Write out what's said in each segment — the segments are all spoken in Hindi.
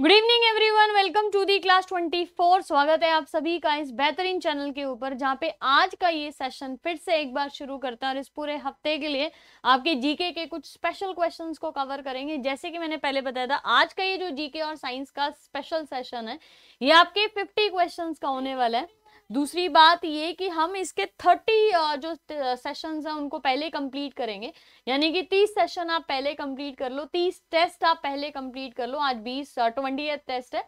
Good evening everyone welcome to the class 24 स्वागत है आप सभी का इस बेहतरीन चैनल के ऊपर जहाँ पे आज का ये सेशन फिर से एक बार शुरू करता है और इस पूरे हफ्ते के लिए आपके जीके के कुछ स्पेशल क्वेश्चंस को कवर करेंगे जैसे कि मैंने पहले बताया था आज का ये जो जीके और साइंस का स्पेशल सेशन है ये आपके फिफ्टी क्वेश्चन का होने वाला है दूसरी बात ये कि हम इसके थर्टी जो सेशंस हैं उनको पहले कंप्लीट करेंगे यानी कि तीस सेशन आप पहले कंप्लीट कर लो तीस टेस्ट आप पहले कंप्लीट कर लो आज बीस ट्वेंटी टेस्ट है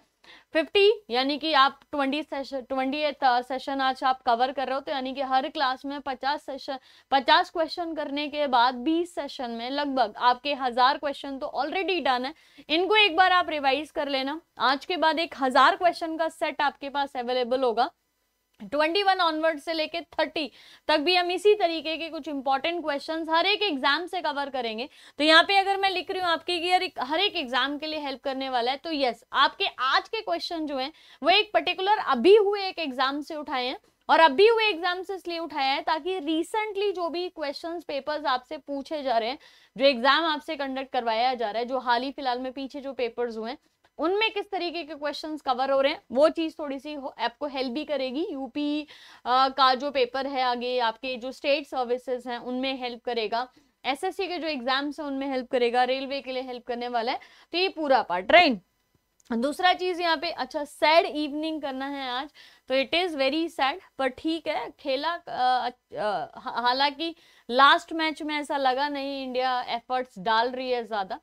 फिफ्टी यानी कि आप ट्वेंटी सेशन ट्वेंटी सेशन आज आप कवर कर रहे हो तो यानी कि हर क्लास में पचास सेशन पचास क्वेश्चन करने के बाद बीस सेशन में लगभग आपके हजार क्वेश्चन तो ऑलरेडी डन है इनको एक बार आप रिवाइज कर लेना आज के बाद एक हजार क्वेश्चन का सेट आपके पास अवेलेबल होगा ट्वेंटी वन ऑनवर्ड से लेके थर्टी तक भी हम इसी तरीके के कुछ इंपॉर्टेंट क्वेश्चन हर एक एग्जाम से कवर करेंगे तो यहाँ पे अगर मैं लिख रही हूँ आपके कि हर एक एग्जाम के लिए हेल्प करने वाला है तो यस आपके आज के क्वेश्चन जो है वो एक पर्टिकुलर अभी हुए एक एग्जाम से उठाए हैं और अभी हुए एग्जाम से इसलिए उठाया है ताकि रिसेंटली जो भी क्वेश्चंस पेपर्स आपसे पूछे जा रहे हैं जो एग्जाम आपसे कंडक्ट करवाया जा रहा है जो हाल ही फिलहाल में पीछे जो पेपर्स हुए हैं उनमें किस तरीके के क्वेश्चन कवर हो रहे हैं वो चीज़ थोड़ी सी आपको हेल्प भी करेगी यूपी का जो पेपर है आगे आपके जो स्टेट सर्विसेज हैं उनमें हेल्प करेगा एसएससी के जो एग्जाम्स हैं उनमें हेल्प करेगा रेलवे के लिए हेल्प करने वाला है तो ये पूरा पार्ट राइट दूसरा चीज यहाँ पे अच्छा सैड इवनिंग करना है आज तो इट इज वेरी सैड पर ठीक है खेला हालांकि लास्ट मैच में ऐसा लगा नहीं इंडिया एफर्ट्स डाल रही है ज्यादा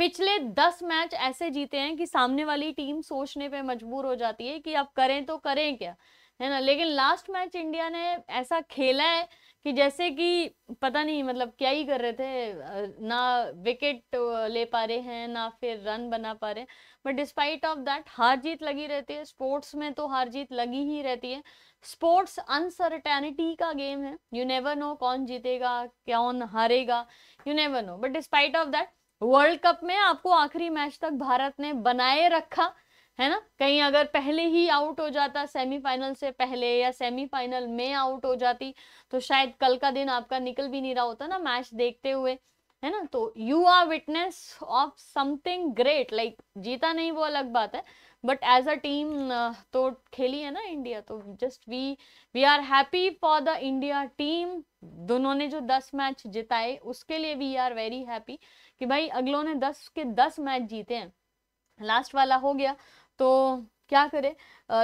पिछले दस मैच ऐसे जीते हैं कि सामने वाली टीम सोचने पे मजबूर हो जाती है कि अब करें तो करें क्या है ना लेकिन लास्ट मैच इंडिया ने ऐसा खेला है कि जैसे कि पता नहीं मतलब क्या ही कर रहे थे ना विकेट ले पा रहे हैं ना फिर रन बना पा रहे हैं बट डिस्पाइट ऑफ दैट हार जीत लगी रहती है स्पोर्ट्स में तो हार जीत लगी ही रहती है स्पोर्ट्स अनसर्टेनिटी का गेम है यू नेवर नो कौन जीतेगा कौन हारेगा you never know but despite of that world cup में आपको आखिरी मैच तक भारत ने बनाए रखा है ना कहीं अगर पहले ही आउट हो जाता सेमीफाइनल से पहले या सेमीफाइनल में आउट हो जाती तो शायद कल का दिन आपका निकल भी नहीं रहा होता ना मैच देखते हुए है ना तो you are witness of something great like जीता नहीं वो अलग बात है बट एज अ टीम तो खेली है ना इंडिया तो just we we are happy for the India team दोनों ने जो दस मैच जिताए उसके लिए वी आर वेरी हैप्पी कि भाई अगलों ने दस के दस मैच जीते हैं लास्ट वाला हो गया तो क्या करे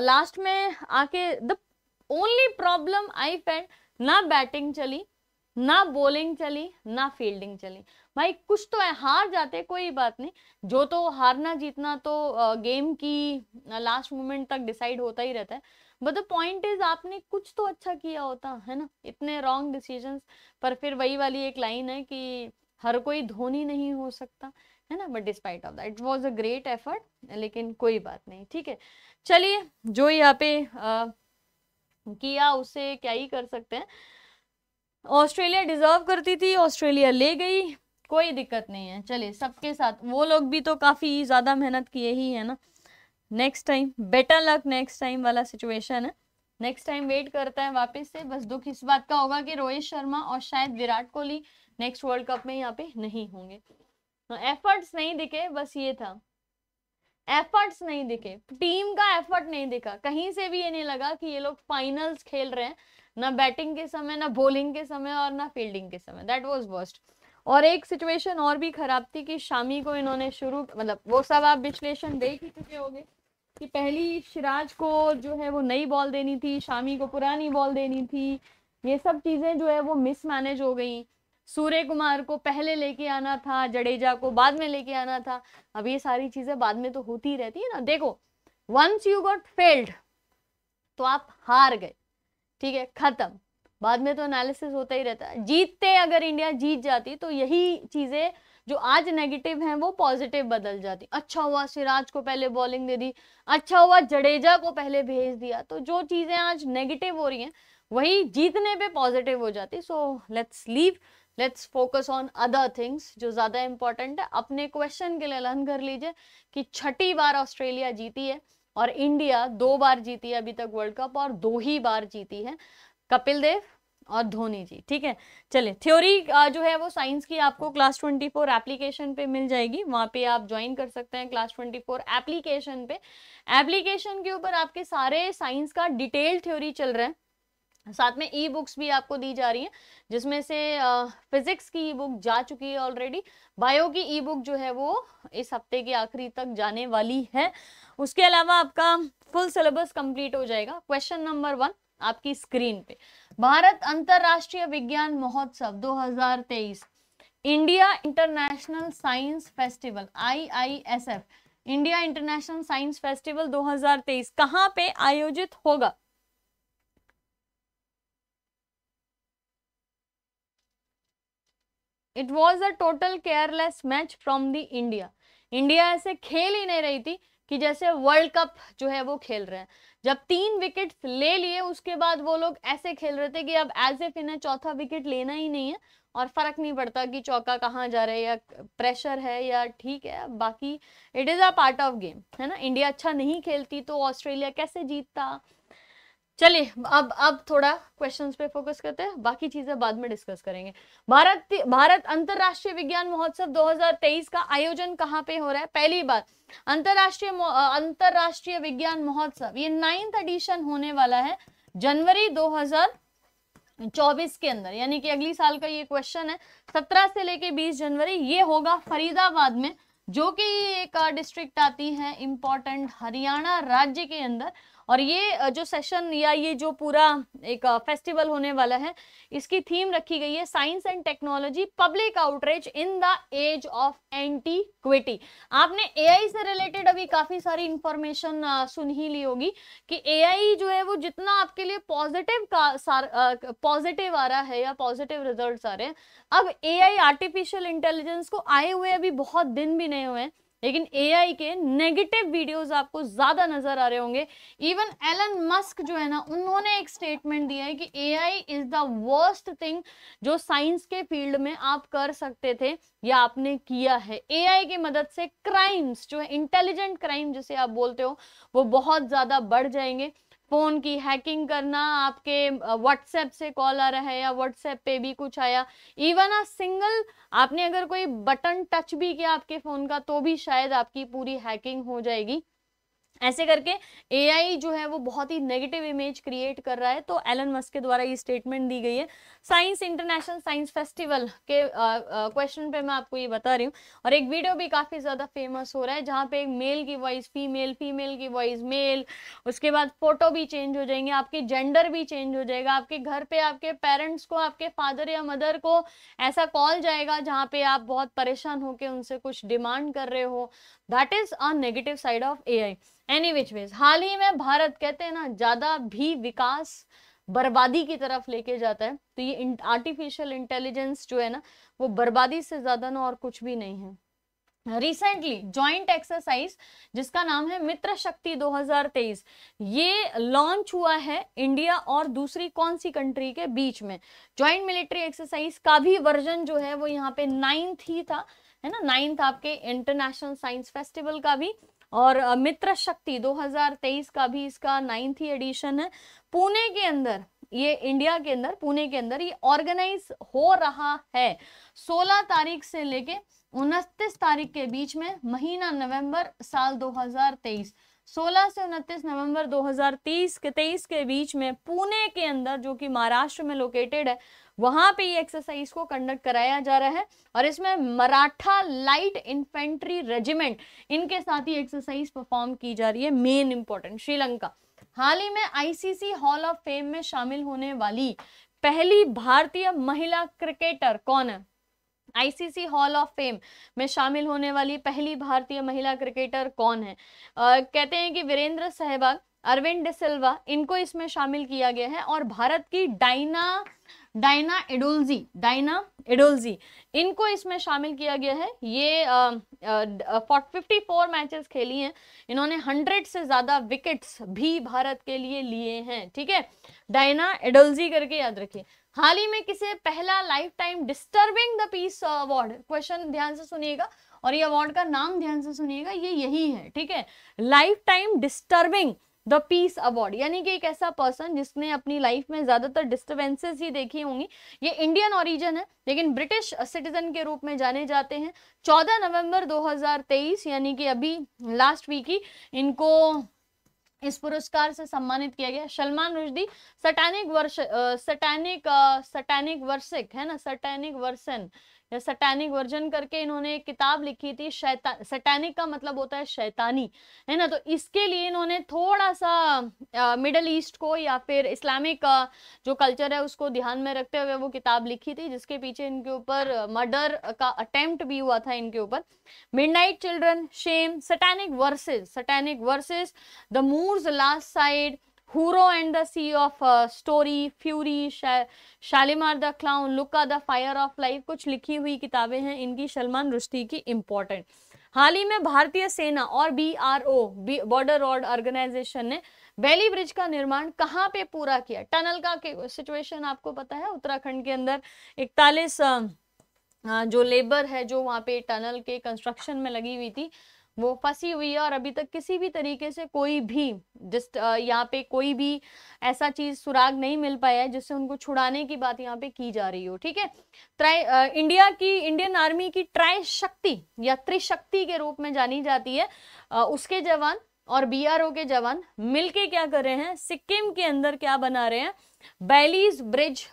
लास्ट uh, में आके the only problem I felt ना बैटिंग चली ना बॉलिंग चली ना फील्डिंग चली भाई कुछ तो है हार जाते कोई बात नहीं जो तो हारना जीतना तो गेम की लास्ट मोमेंट तक डिसाइड होता ही रहता है बट द पॉइंट इज आपने कुछ तो अच्छा किया होता है ना इतने रॉन्ग डिसीजंस पर फिर वही वाली एक लाइन है कि हर कोई धोनी नहीं हो सकता है ना but despite of that it was a great effort लेकिन कोई बात नहीं ठीक है चलिए जो यहाँ पे आ, किया उसे क्या ही कर सकते हैं ऑस्ट्रेलिया डिजर्व करती थी ऑस्ट्रेलिया ले गई कोई दिक्कत नहीं है चलिए सबके साथ वो लोग भी तो काफ़ी ज़्यादा मेहनत किए ही है ना next time better luck next time वाला सिचुएशन है नेक्स्ट टाइम वेट करता है वापस से बस दुख इस बात का होगा कि रोहित शर्मा और शायद Virat Kohli next world cup में यहाँ पे नहीं होंगे एफर्ट्स तो नहीं दिखे बस ये था एफर्ट्स नहीं दिखे टीम का एफर्ट नहीं दिखा कहीं से भी ये नहीं लगा कि ये लोग फाइनल्स खेल रहे हैं ना बैटिंग के समय ना बॉलिंग के समय और ना फील्डिंग के समय दैट वॉज वर्स्ट और एक सिचुएशन और भी खराब थी कि शामी को इन्होंने शुरू मतलब वो सब आप विश्लेषण देख ही चुके होंगे कि पहली सिराज को जो है वो नई बॉल देनी थी शामी को पुरानी बॉल देनी थी ये सब चीज़ें जो है वो मिसमैनेज हो गई सूर्य कुमार को पहले लेके आना था जडेजा को बाद में लेके आना था अब ये सारी चीज़ें बाद में तो होती रहती है ना देखो वंस यू गॉट फेल्ड तो आप हार गए ठीक है खत्म बाद में तो एनालिसिस होता ही रहता है जीतते अगर इंडिया जीत जाती तो यही चीज़ें जो आज नेगेटिव हैं वो पॉजिटिव बदल जाती अच्छा हुआ सिराज को पहले बॉलिंग दे दी अच्छा हुआ जडेजा को पहले भेज दिया तो जो चीज़ें आज नेगेटिव हो रही हैं वही जीतने पे पॉजिटिव हो जाती so let's leave let's focus on other things जो ज़्यादा इंपॉर्टेंट है अपने क्वेश्चन के लिए लर्न कर लीजिए कि छठी बार ऑस्ट्रेलिया जीती है और इंडिया दो बार जीती है अभी तक वर्ल्ड कप और दो ही बार जीती है कपिल देव और धोनी जी ठीक है चलिए थ्योरी जो है वो साइंस की आपको क्लास ट्वेंटी फोर एप्लीकेशन पे मिल जाएगी वहाँ पे आप ज्वाइन कर सकते हैं क्लास ट्वेंटी फोर एप्लीकेशन पे एप्लीकेशन के ऊपर आपके सारे साइंस का डिटेल थ्योरी चल रहा है साथ में ई बुक्स भी आपको दी जा रही हैं जिसमें से फिजिक्स की ई बुक जा चुकी है ऑलरेडी बायो की ई बुक जो है वो इस हफ्ते के आखिरी तक जाने वाली है उसके अलावा आपका फुल सिलेबस कंप्लीट हो जाएगा क्वेश्चन नंबर वन आपकी स्क्रीन पे भारत अंतरराष्ट्रीय विज्ञान महोत्सव 2023 India international science festival I India international science festival दो कहाँ पे आयोजित होगा it was a total careless match from the India India ऐसे खेल ही नहीं रही थी कि जैसे वर्ल्ड कप जो है वो खेल रहे हैं जब तीन विकेट ले लिए उसके बाद वो लोग ऐसे खेल रहे थे कि अब एज एफ इन्हें चौथा विकेट लेना ही नहीं है और फर्क नहीं पड़ता कि चौका कहाँ जा रहा है या प्रेशर है या ठीक है बाकी it is a part of game है ना इंडिया अच्छा नहीं खेलती तो ऑस्ट्रेलिया कैसे जीतता चलिए अब अब थोड़ा क्वेश्चंस पे फोकस करते हैं बाकी चीजें बाद में डिस्कस करेंगे भारत भारत अंतरराष्ट्रीय विज्ञान महोत्सव 2023 का आयोजन कहाँ पे हो रहा है पहली बार अंतरराष्ट्रीय अंतरराष्ट्रीय विज्ञान महोत्सव ये नाइन्थ एडिशन होने वाला है जनवरी 2024 के अंदर यानी कि अगली साल का ये क्वेश्चन है सत्रह से लेके बीस जनवरी ये होगा फरीदाबाद में जो कि एक डिस्ट्रिक्ट आती है इम्पोर्टेंट हरियाणा राज्य के अंदर और ये जो सेशन या ये जो पूरा एक फेस्टिवल होने वाला है इसकी थीम रखी गई है science and technology public outreach in the age of antiquity आपने एआई से रिलेटेड अभी काफी सारी इंफॉर्मेशन सुन ही ली होगी कि एआई जो है वो जितना आपके लिए पॉजिटिव का पॉजिटिव आ रहा है या पॉजिटिव रिजल्ट आ रहे हैं अब ए आर्टिफिशियल इंटेलिजेंस को आए हुए अभी बहुत दिन भी नहीं हुए हैं लेकिन एआई के नेगेटिव वीडियोस आपको ज़्यादा नज़र आ रहे होंगे इवन एलन मस्क जो है ना उन्होंने एक स्टेटमेंट दिया है कि AI is the worst thing जो साइंस के फील्ड में आप कर सकते थे या आपने किया है एआई की मदद से क्राइम्स जो है इंटेलिजेंट क्राइम जिसे आप बोलते हो वो बहुत ज़्यादा बढ़ जाएंगे फ़ोन की हैकिंग करना आपके व्हाट्सएप से कॉल आ रहा है या व्हाट्सएप पे भी कुछ आया इवन आ सिंगल आपने अगर कोई बटन टच भी किया आपके फ़ोन का तो भी शायद आपकी पूरी हैकिंग हो जाएगी ऐसे करके एआई जो है वो बहुत ही नेगेटिव इमेज क्रिएट कर रहा है तो एलन मस्क के द्वारा ये स्टेटमेंट दी गई है साइंस इंटरनेशनल साइंस फेस्टिवल के क्वेश्चन पे मैं आपको ये बता रही हूँ और एक वीडियो भी काफ़ी ज़्यादा फेमस हो रहा है जहाँ पे एक मेल की वॉइस फीमेल फीमेल की वॉइस मेल उसके बाद फोटो भी चेंज हो जाएंगे आपके जेंडर भी चेंज हो जाएगा आपके घर पर आपके पेरेंट्स को आपके फादर या मदर को ऐसा कॉल जाएगा जहाँ पे आप बहुत परेशान होकर उनसे कुछ डिमांड कर रहे हो that is a negative side of I any which ways हाल ही में भारत कहते हैं ना ज्यादा भी विकास बर्बादी की तरफ लेके जाता है तो ये आर्टिफिशियल इंटेलिजेंस जो है ना वो बर्बादी से ज्यादा ना और कुछ भी नहीं है रिसेंटली जॉइंट एक्सरसाइज जिसका नाम है मित्र शक्ति 2023 ये लॉन्च हुआ है इंडिया और दूसरी कौन सी कंट्री के बीच में जॉइंट मिलिट्री एक्सरसाइज का भी वर्जन जो है वो यहाँ पे नाइन्थ ही था है ना नाइन्थ आपके इंटरनेशनल साइंस फेस्टिवल का भी और मित्र शक्ति 2023 का भी इसका नाइन्थ ही एडिशन है पुणे के अंदर ये इंडिया के अंदर पुणे के अंदर ये ऑर्गेनाइज हो रहा है 16 तारीख से लेके उनतीस तारीख के बीच में महीना नवंबर साल 2023 16 से उनतीस नवंबर 2030 के 23 के बीच में पुणे के अंदर जो कि महाराष्ट्र में लोकेटेड है वहां पे ये एक्सरसाइज को कंडक्ट कराया जा रहा है और इसमें मराठा लाइट इन्फेंट्री रेजिमेंट इनके साथ ही एक्सरसाइज परफॉर्म की जा रही है मेन इंपॉर्टेंट श्रीलंका हाल ही में आईसीसी हॉल ऑफ फेम में शामिल होने वाली पहली भारतीय महिला क्रिकेटर कौन है आईसीसी हॉल ऑफ फेम में शामिल होने वाली पहली भारतीय महिला क्रिकेटर कौन है आ, कहते हैं कि वीरेंद्र सहवाग अरविंद डिसिल्वा इनको इसमें शामिल किया गया है और भारत की डाइना डाइना एडोल्जी डाइना एडोल्जी इनको इसमें शामिल किया गया है ये फिफ्टी फोर मैचेस खेली हैं इन्होंने हंड्रेड से ज़्यादा विकेट्स भी भारत के लिए लिए हैं ठीक है डाइना एडोल्जी करके याद रखिए हाल ही में किसे पहला life time disturbing the peace award question ध्यान से सुनिएगा और ये अवार्ड का नाम ध्यान से सुनिएगा ये यही है ठीक है life time disturbing the peace award यानी कि एक ऐसा पर्सन जिसने अपनी लाइफ में ज्यादातर डिस्टर्बेंसेस ही देखी होंगी ये इंडियन ओरिजिन है लेकिन ब्रिटिश सिटीजन के रूप में जाने जाते हैं 14 नवंबर 2023 यानी कि अभी लास्ट वीक ही इनको इस पुरस्कार से सम्मानित किया गया सलमान रुश्दी सटैनिक वर्ष सटैनिक सटैनिक वर्षिक है ना सटैनिक वर्सन या सटैनिक वर्जन करके इन्होंने एक किताब लिखी थी शैता सटैनिक का मतलब होता है शैतानी है ना तो इसके लिए इन्होंने थोड़ा सा मिडल ईस्ट को या फिर इस्लामिक जो कल्चर है उसको ध्यान में रखते हुए वो किताब लिखी थी जिसके पीछे इनके ऊपर मर्डर का अटेम्प्ट भी हुआ था इनके ऊपर midnight children shame satanic verses satanic verses the moors last side हुरो and the sea of story fury Fury, the clown the the fire of life कुछ लिखी हुई किताबें हैं इनकी सलमान रुश्ती की इम्पोर्टेंट हाल ही में भारतीय सेना और B R O border road organisation ने बेली ब्रिज का निर्माण कहाँ पे पूरा किया टनल का सिचुएशन आपको पता है उत्तराखंड के अंदर इकतालीस जो लेबर है जो वहाँ पे टनल के कंस्ट्रक्शन में लगी हुई थी वो फंसी हुई है और अभी तक किसी भी तरीके से कोई भी जिस यहाँ पे कोई भी ऐसा चीज सुराग नहीं मिल पाया है जिससे उनको छुड़ाने की बात यहाँ पे की जा रही हो ठीक है ट्राई इंडिया की इंडियन आर्मी की ट्राई शक्ति या त्रिशक्ति के रूप में जानी जाती है आ, उसके जवान और बीआरओ के जवान मिलके क्या कर रहे हैं सिक्किम के अंदर क्या बना रहे हैं बैलीज ब्रिज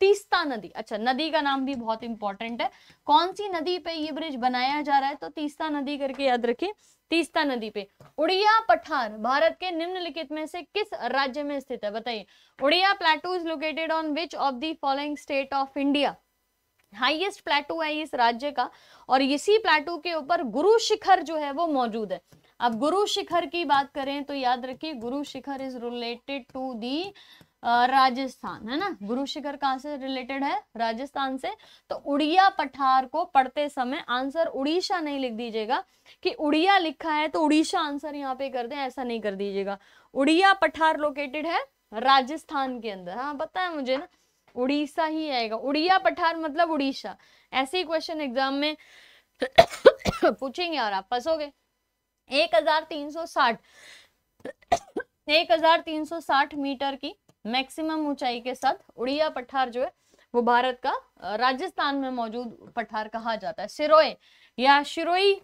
तीस्ता नदी अच्छा नदी का नाम भी बहुत इंपॉर्टेंट है कौन सी नदी पे ये ब्रिज बनाया जा रहा है तो तीस्ता नदी करके याद रखिए तीस्ता नदी पे उड़िया पठार भारत के निम्नलिखित में से किस राज्य में स्थित है बताइए Odia plateau is located on which of the following state of India highest plateau है इस राज्य का और इसी प्लेटू के ऊपर गुरु शिखर जो है वो मौजूद है अब गुरु शिखर की बात करें तो याद रखिए Guru Shikhar is related to the Rajasthan है ना गुरु शिखर कहाँ से रिलेटेड है राजस्थान से तो उड़िया पठार को पढ़ते समय आंसर उड़ीसा नहीं लिख दीजिएगा कि उड़िया लिखा है तो उड़ीसा आंसर यहाँ पे कर दे ऐसा नहीं कर दीजिएगा उड़िया पठार लोकेटेड है राजस्थान के अंदर हाँ पता है मुझे ना उड़ीसा ही आएगा उड़िया पठार मतलब उड़ीसा ऐसे ही क्वेश्चन एग्जाम में पूछेंगे और आप फंसोगे एक हजार तीन सौ साठ एक हजार तीन सौ साठ मीटर की मैक्सिमम ऊंचाई के साथ उड़िया पठार जो है वो भारत का राजस्थान में मौजूद पठार कहा जाता है सिरोय या शिरोई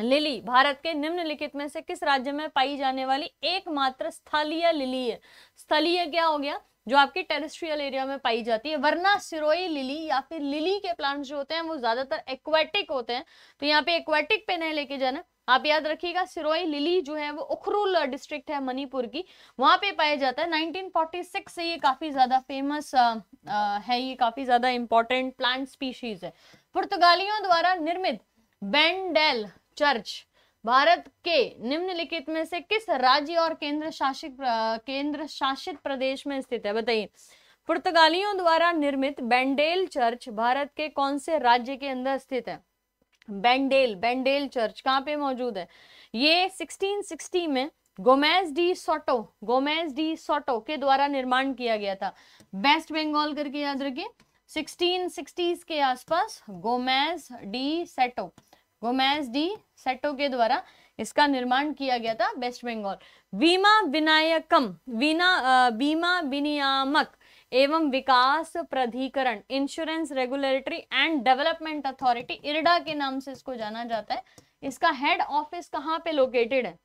लिली भारत के निम्नलिखित में से किस राज्य में पाई जाने वाली एकमात्र स्थलीय लिली है स्थलीय क्या हो गया जो आपके टेरेस्ट्रियल एरिया में पाई जाती है वरना सिरोई लिली या फिर लिली के प्लांट्स जो होते हैं वो ज्यादातर एक्वेटिक होते हैं तो यहाँ पे एक्वेटिक पे नहीं लेके जाना आप याद रखिएगा सिरोई लिली जो है वो उखरुल डिस्ट्रिक्ट है मणिपुर की वहां पे पाया जाता है 1946 से ये काफी ज्यादा फेमस आ, आ, है ये काफी ज्यादा इंपॉर्टेंट प्लांट स्पीशीज है पुर्तगालियों द्वारा निर्मित बेंडेल चर्च भारत के निम्नलिखित में से किस राज्य और केंद्र शासित केंद्र शासित प्रदेश में स्थित है बताइए पुर्तगालियों द्वारा निर्मित बेंडेल चर्च भारत के कौन से राज्य के अंदर स्थित है बैंडेल बैंडेल चर्च कहाँ पे मौजूद है ये 1660 में Gomez de Soto Gomez de Soto के द्वारा निर्माण किया गया था वेस्ट बंगाल करके याद रखिए 1660s के आसपास Gomez de Seto Gomez de Seto के द्वारा इसका निर्माण किया गया था वेस्ट बंगाल बीमा विनायकम बीना बीमा विनियामक एवं विकास प्राधिकरण insurance regulatory and development authority IRDA के नाम से इसको जाना जाता है इसका हेड ऑफिस कहाँ पे लोकेटेड है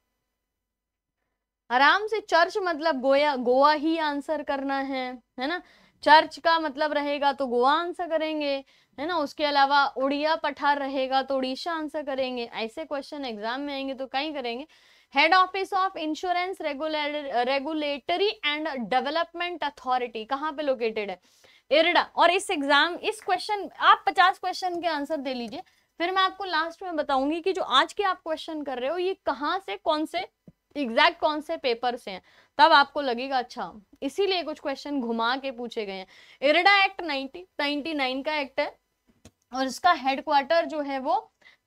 आराम से चर्च मतलब गोया गोवा ही आंसर करना है है ना चर्च का मतलब रहेगा तो गोवा आंसर करेंगे है ना उसके अलावा उड़िया पठार रहेगा तो उड़ीसा आंसर करेंगे ऐसे क्वेश्चन एग्जाम में आएंगे तो कहीं करेंगे head office of insurance regulatory and development authority कहाँ पे लोकेटेड है इरडा और इस एग्जाम इस क्वेश्चन आप पचास क्वेश्चन के आंसर दे लीजिए फिर मैं आपको लास्ट में बताऊंगी कि जो आज के आप क्वेश्चन कर रहे हो ये कहाँ से कौन से एग्जैक्ट कौन से पेपर से हैं तब आपको लगेगा अच्छा इसीलिए कुछ क्वेश्चन घुमा के पूछे गए हैं IRDA act ninety ninety nine का एक्ट है और इसका हेडक्वार्टर जो है वो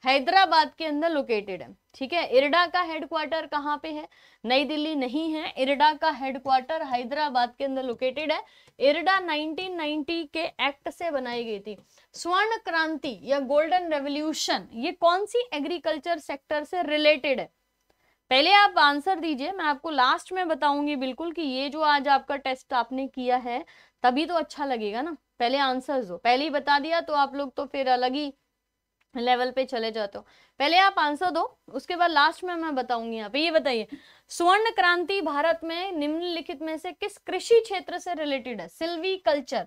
हैदराबाद के अंदर लोकेटेड है ठीक है इरडा का हेडक्वार्टर कहाँ पे है नई दिल्ली नहीं है इरडा का हेडक्वार्टर हैदराबाद के अंदर लोकेटेड है इरडा 1990 के एक्ट से बनाई गई थी स्वर्ण क्रांति या गोल्डन रेवल्यूशन ये कौन सी एग्रीकल्चर सेक्टर से रिलेटेड है पहले आप आंसर दीजिए मैं आपको लास्ट में बताऊंगी बिल्कुल कि ये जो आज आपका टेस्ट आपने किया है तभी तो अच्छा लगेगा ना पहले आंसर दो पहले ही बता दिया तो आप लोग तो फिर अलग ही लेवल पे चले जाते हो पहले आप आंसर दो उसके बाद लास्ट में मैं बताऊंगी यहाँ पे ये बताइए स्वर्ण क्रांति भारत में निम्नलिखित में से किस कृषि क्षेत्र से रिलेटेड है silviculture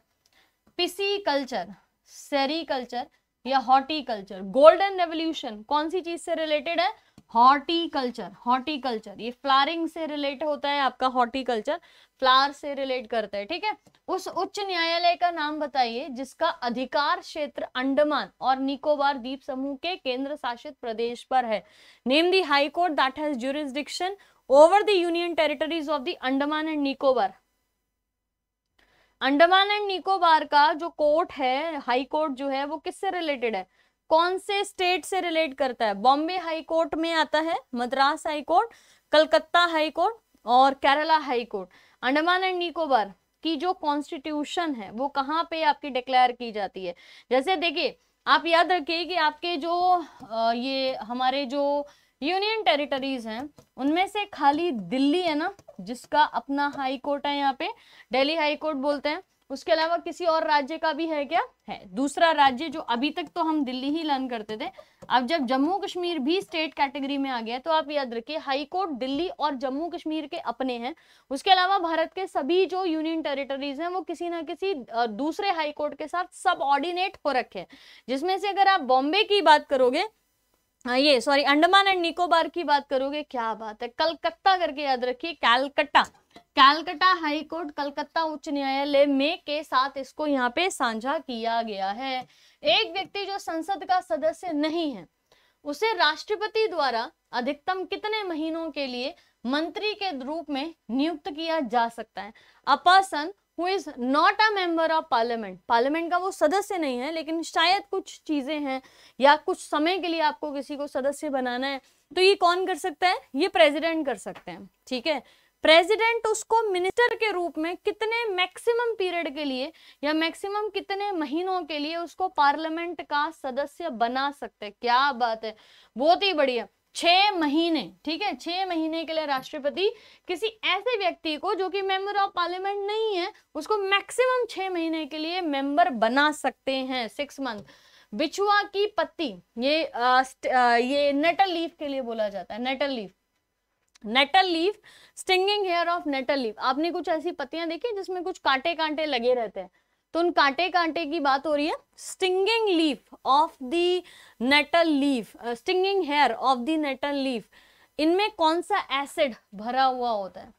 pisciculture sericulture या हॉर्टिकल्चर गोल्डन रेवल्यूशन कौन सी चीज से रिलेटेड है हॉर्टिकल्चर हॉर्टिकल्चर ये फ्लारिंग से रिलेट होता है आपका हॉर्टिकल्चर फ्लावर से रिलेट करता है ठीक है उस उच्च न्यायालय का नाम बताइए जिसका अधिकार क्षेत्र अंडमान और निकोबार द्वीप समूह के केंद्र शासित प्रदेश पर है name the high court that has jurisdiction over the union territories of the Andaman and Nicobar Andaman and Nicobar का जो कोर्ट है हाई कोर्ट जो है वो किससे रिलेटेड है कौन से स्टेट से रिलेट करता है बॉम्बे हाई कोर्ट में आता है Madras high court Calcutta high court और Kerala high court Andaman and Nicobar की जो कॉन्स्टिट्यूशन है वो कहाँ पे आपकी डिक्लेयर की जाती है जैसे देखिए आप याद रखिए कि आपके जो ये हमारे जो यूनियन टेरिटरीज हैं उनमें से खाली दिल्ली है ना जिसका अपना हाई कोर्ट है यहाँ पे दिल्ली हाई कोर्ट बोलते हैं उसके अलावा किसी और राज्य का भी है क्या है दूसरा राज्य जो अभी तक तो हम दिल्ली ही लर्न करते थे अब जब जम्मू कश्मीर भी स्टेट कैटेगरी में आ गया तो आप याद रखिए हाई कोर्ट दिल्ली और जम्मू कश्मीर के अपने हैं उसके अलावा भारत के सभी जो यूनियन टेरिटरीज हैं वो किसी ना किसी दूसरे हाई कोर्ट के साथ सब ऑर्डिनेट हो रखे हैं जिसमें से अगर आप बॉम्बे की बात करोगे हाँ, ये सॉरी अंडमान एंड निकोबार की बात करोगे क्या बात है कलकत्ता करके याद रखिए कैलकट्टा कैलकटा हाईकोर्ट कलकत्ता उच्च न्यायालय में के साथ इसको यहाँ पे साझा किया गया है एक व्यक्ति जो संसद का सदस्य नहीं है उसे राष्ट्रपति द्वारा अधिकतम कितने महीनों के लिए मंत्री के रूप में नियुक्त किया जा सकता है a person who is not a member of parliament parliament का वो सदस्य नहीं है लेकिन शायद कुछ चीजें हैं या कुछ समय के लिए आपको किसी को सदस्य बनाना है तो ये कौन कर सकता है ये प्रेसिडेंट कर सकते हैं ठीक है प्रेसिडेंट उसको मिनिस्टर के रूप में कितने मैक्सिमम पीरियड के लिए या मैक्सिमम कितने महीनों के लिए उसको पार्लियामेंट का सदस्य बना सकते हैं क्या बात है बहुत ही बढ़िया छह महीने ठीक है छह महीने के लिए राष्ट्रपति किसी ऐसे व्यक्ति को जो कि मेंबर ऑफ पार्लियामेंट नहीं है उसको मैक्सिमम छह महीने के लिए मेंबर बना सकते हैं सिक्स मंथ बिछुआ की पत्ती ये आ, आ, ये नेटल लीफ के लिए बोला जाता है nettle leaf nettle leave stinging hair of nettle leave आपने कुछ ऐसी पत्तियां देखी जिसमें कुछ कांटे कांटे लगे रहते हैं तो उन कांटे कांटे की बात हो रही है stinging leaf of the nettle leaf stinging hair of the nettle leaf इनमें कौन सा एसिड भरा हुआ होता है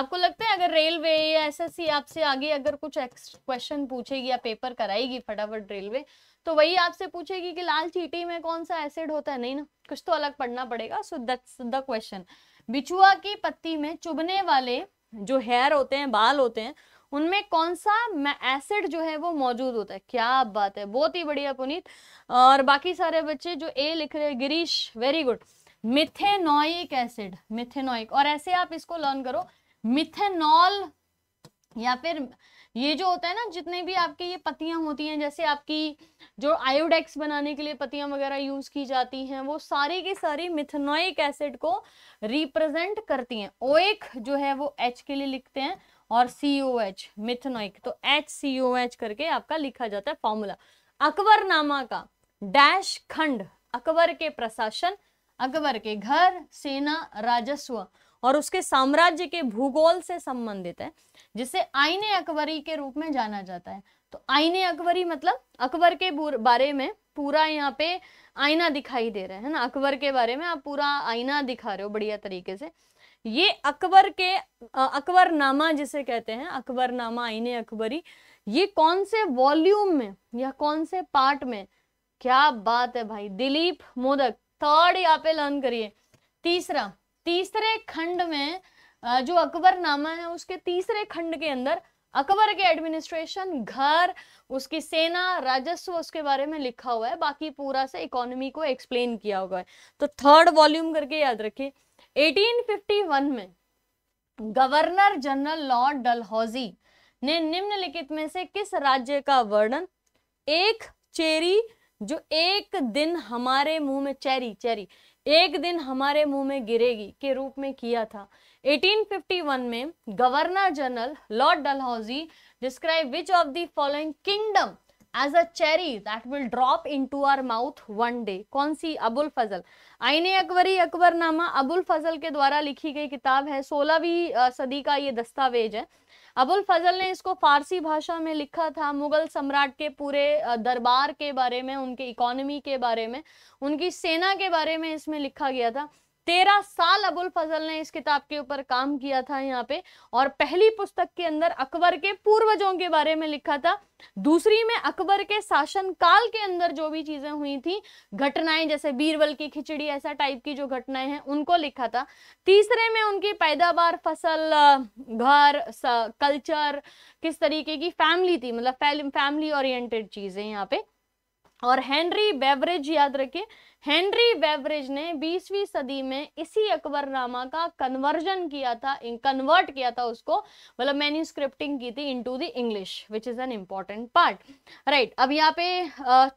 आपको लगता है अगर रेलवे या एसएससी आपसे आगे अगर कुछ क्वेश्चन पूछेगी या पेपर कराएगी फटाफट रेलवे तो वही आपसे पूछेगी कि लाल चीटी में कौन सा एसिड होता है नहीं ना कुछ तो अलग पढ़ना पड़ेगा सो दैट्स द क्वेश्चन बिचुआ की पत्ती में चुभने वाले जो हेयर होते हैं बाल होते हैं उनमें कौन सा एसिड जो है वो मौजूद होता है क्या बात है बहुत ही बढ़िया पुनीत और बाकी सारे बच्चे जो ए लिख रहे हैं Girish very good methanoic acid methanoic और ऐसे आप इसको लर्न करो मिथेनॉल या फिर ये जो होता है ना जितने भी आपके ये पतियां होती हैं जैसे आपकी जो आयोडेक्स बनाने के लिए पतियां वगैरह यूज़ की जाती हैं वो सारी की सारी मिथनोइक एसिड को रिप्रेजेंट करती हैं एक जो है वो एच के लिए लिखते हैं और सी ओ एच मिथनोइक तो एच सी ओ एच करके आपका लिखा जाता है फॉर्मूला अकबरनामा का डैश खंड अकबर के प्रशासन अकबर के घर सेना राजस्व और उसके साम्राज्य के भूगोल से संबंधित है जिसे आईने अकबरी के रूप में जाना जाता है तो आईने अकबरी मतलब अकबर के बारे में पूरा यहाँ पे आईना दिखाई दे रहा है ना अकबर के बारे में आप पूरा आईना दिखा रहे हो बढ़िया तरीके से ये अकबर के अकबर नामा जिसे कहते हैं अकबर नामा आईने अकबरी ये कौन से वॉल्यूम में या कौन से पार्ट में क्या बात है भाई दिलीप मोदक थर्ड यहाँ पे लर्न करिए तीसरा तीसरे खंड में जो अकबरनामा है उसके तीसरे खंड के अंदर अकबर के एडमिनिस्ट्रेशन घर उसकी सेना राजस्व उसके बारे में लिखा हुआ है बाकी पूरा से इकोनॉमी को एक्सप्लेन किया हुआ है तो थर्ड वॉल्यूम करके याद रखिए 1851 में गवर्नर जनरल लॉर्ड डलहौजी ने निम्नलिखित में से किस राज्य का वर्णन एक चेरी जो एक दिन हमारे मुंह में चेरी चेरी एक दिन हमारे मुंह में गिरेगी के रूप में किया था 1851 में governor general lord Dalhousie describe which of the following kingdom as a cherry that will drop in to our mouth one day कौन सी अबुल फजल आईने अकबरी अकबरनामा अबुल फजल के द्वारा लिखी गई किताब है सोलहवीं सदी का ये दस्तावेज है अबुल फजल ने इसको फारसी भाषा में लिखा था मुगल सम्राट के पूरे दरबार के बारे में उनके इकोनॉमी के बारे में उनकी सेना के बारे में इसमें लिखा गया था तेरह साल अबुल फजल ने इस किताब के ऊपर काम किया था यहाँ पे और पहली पुस्तक के अंदर अकबर के पूर्वजों के बारे में लिखा था दूसरी में अकबर के शासनकाल के अंदर जो भी चीजें हुई थी घटनाएं जैसे बीरबल की खिचड़ी ऐसा टाइप की जो घटनाएं हैं उनको लिखा था तीसरे में उनकी पैदावार फसल घर कल्चर किस तरीके की फैमिली थी मतलब फैमिली ओरिएंटेड चीजें यहाँ पे और हेनरी बेवरेज याद रखिये हेनरी बेवरेज ने 20वीं सदी में इसी अकबरनामा का कन्वर्जन किया था कन्वर्ट किया था उसको मतलब मैन्यूस्क्रिप्टिंग की थी into the English which is an important part right अब यहाँ पे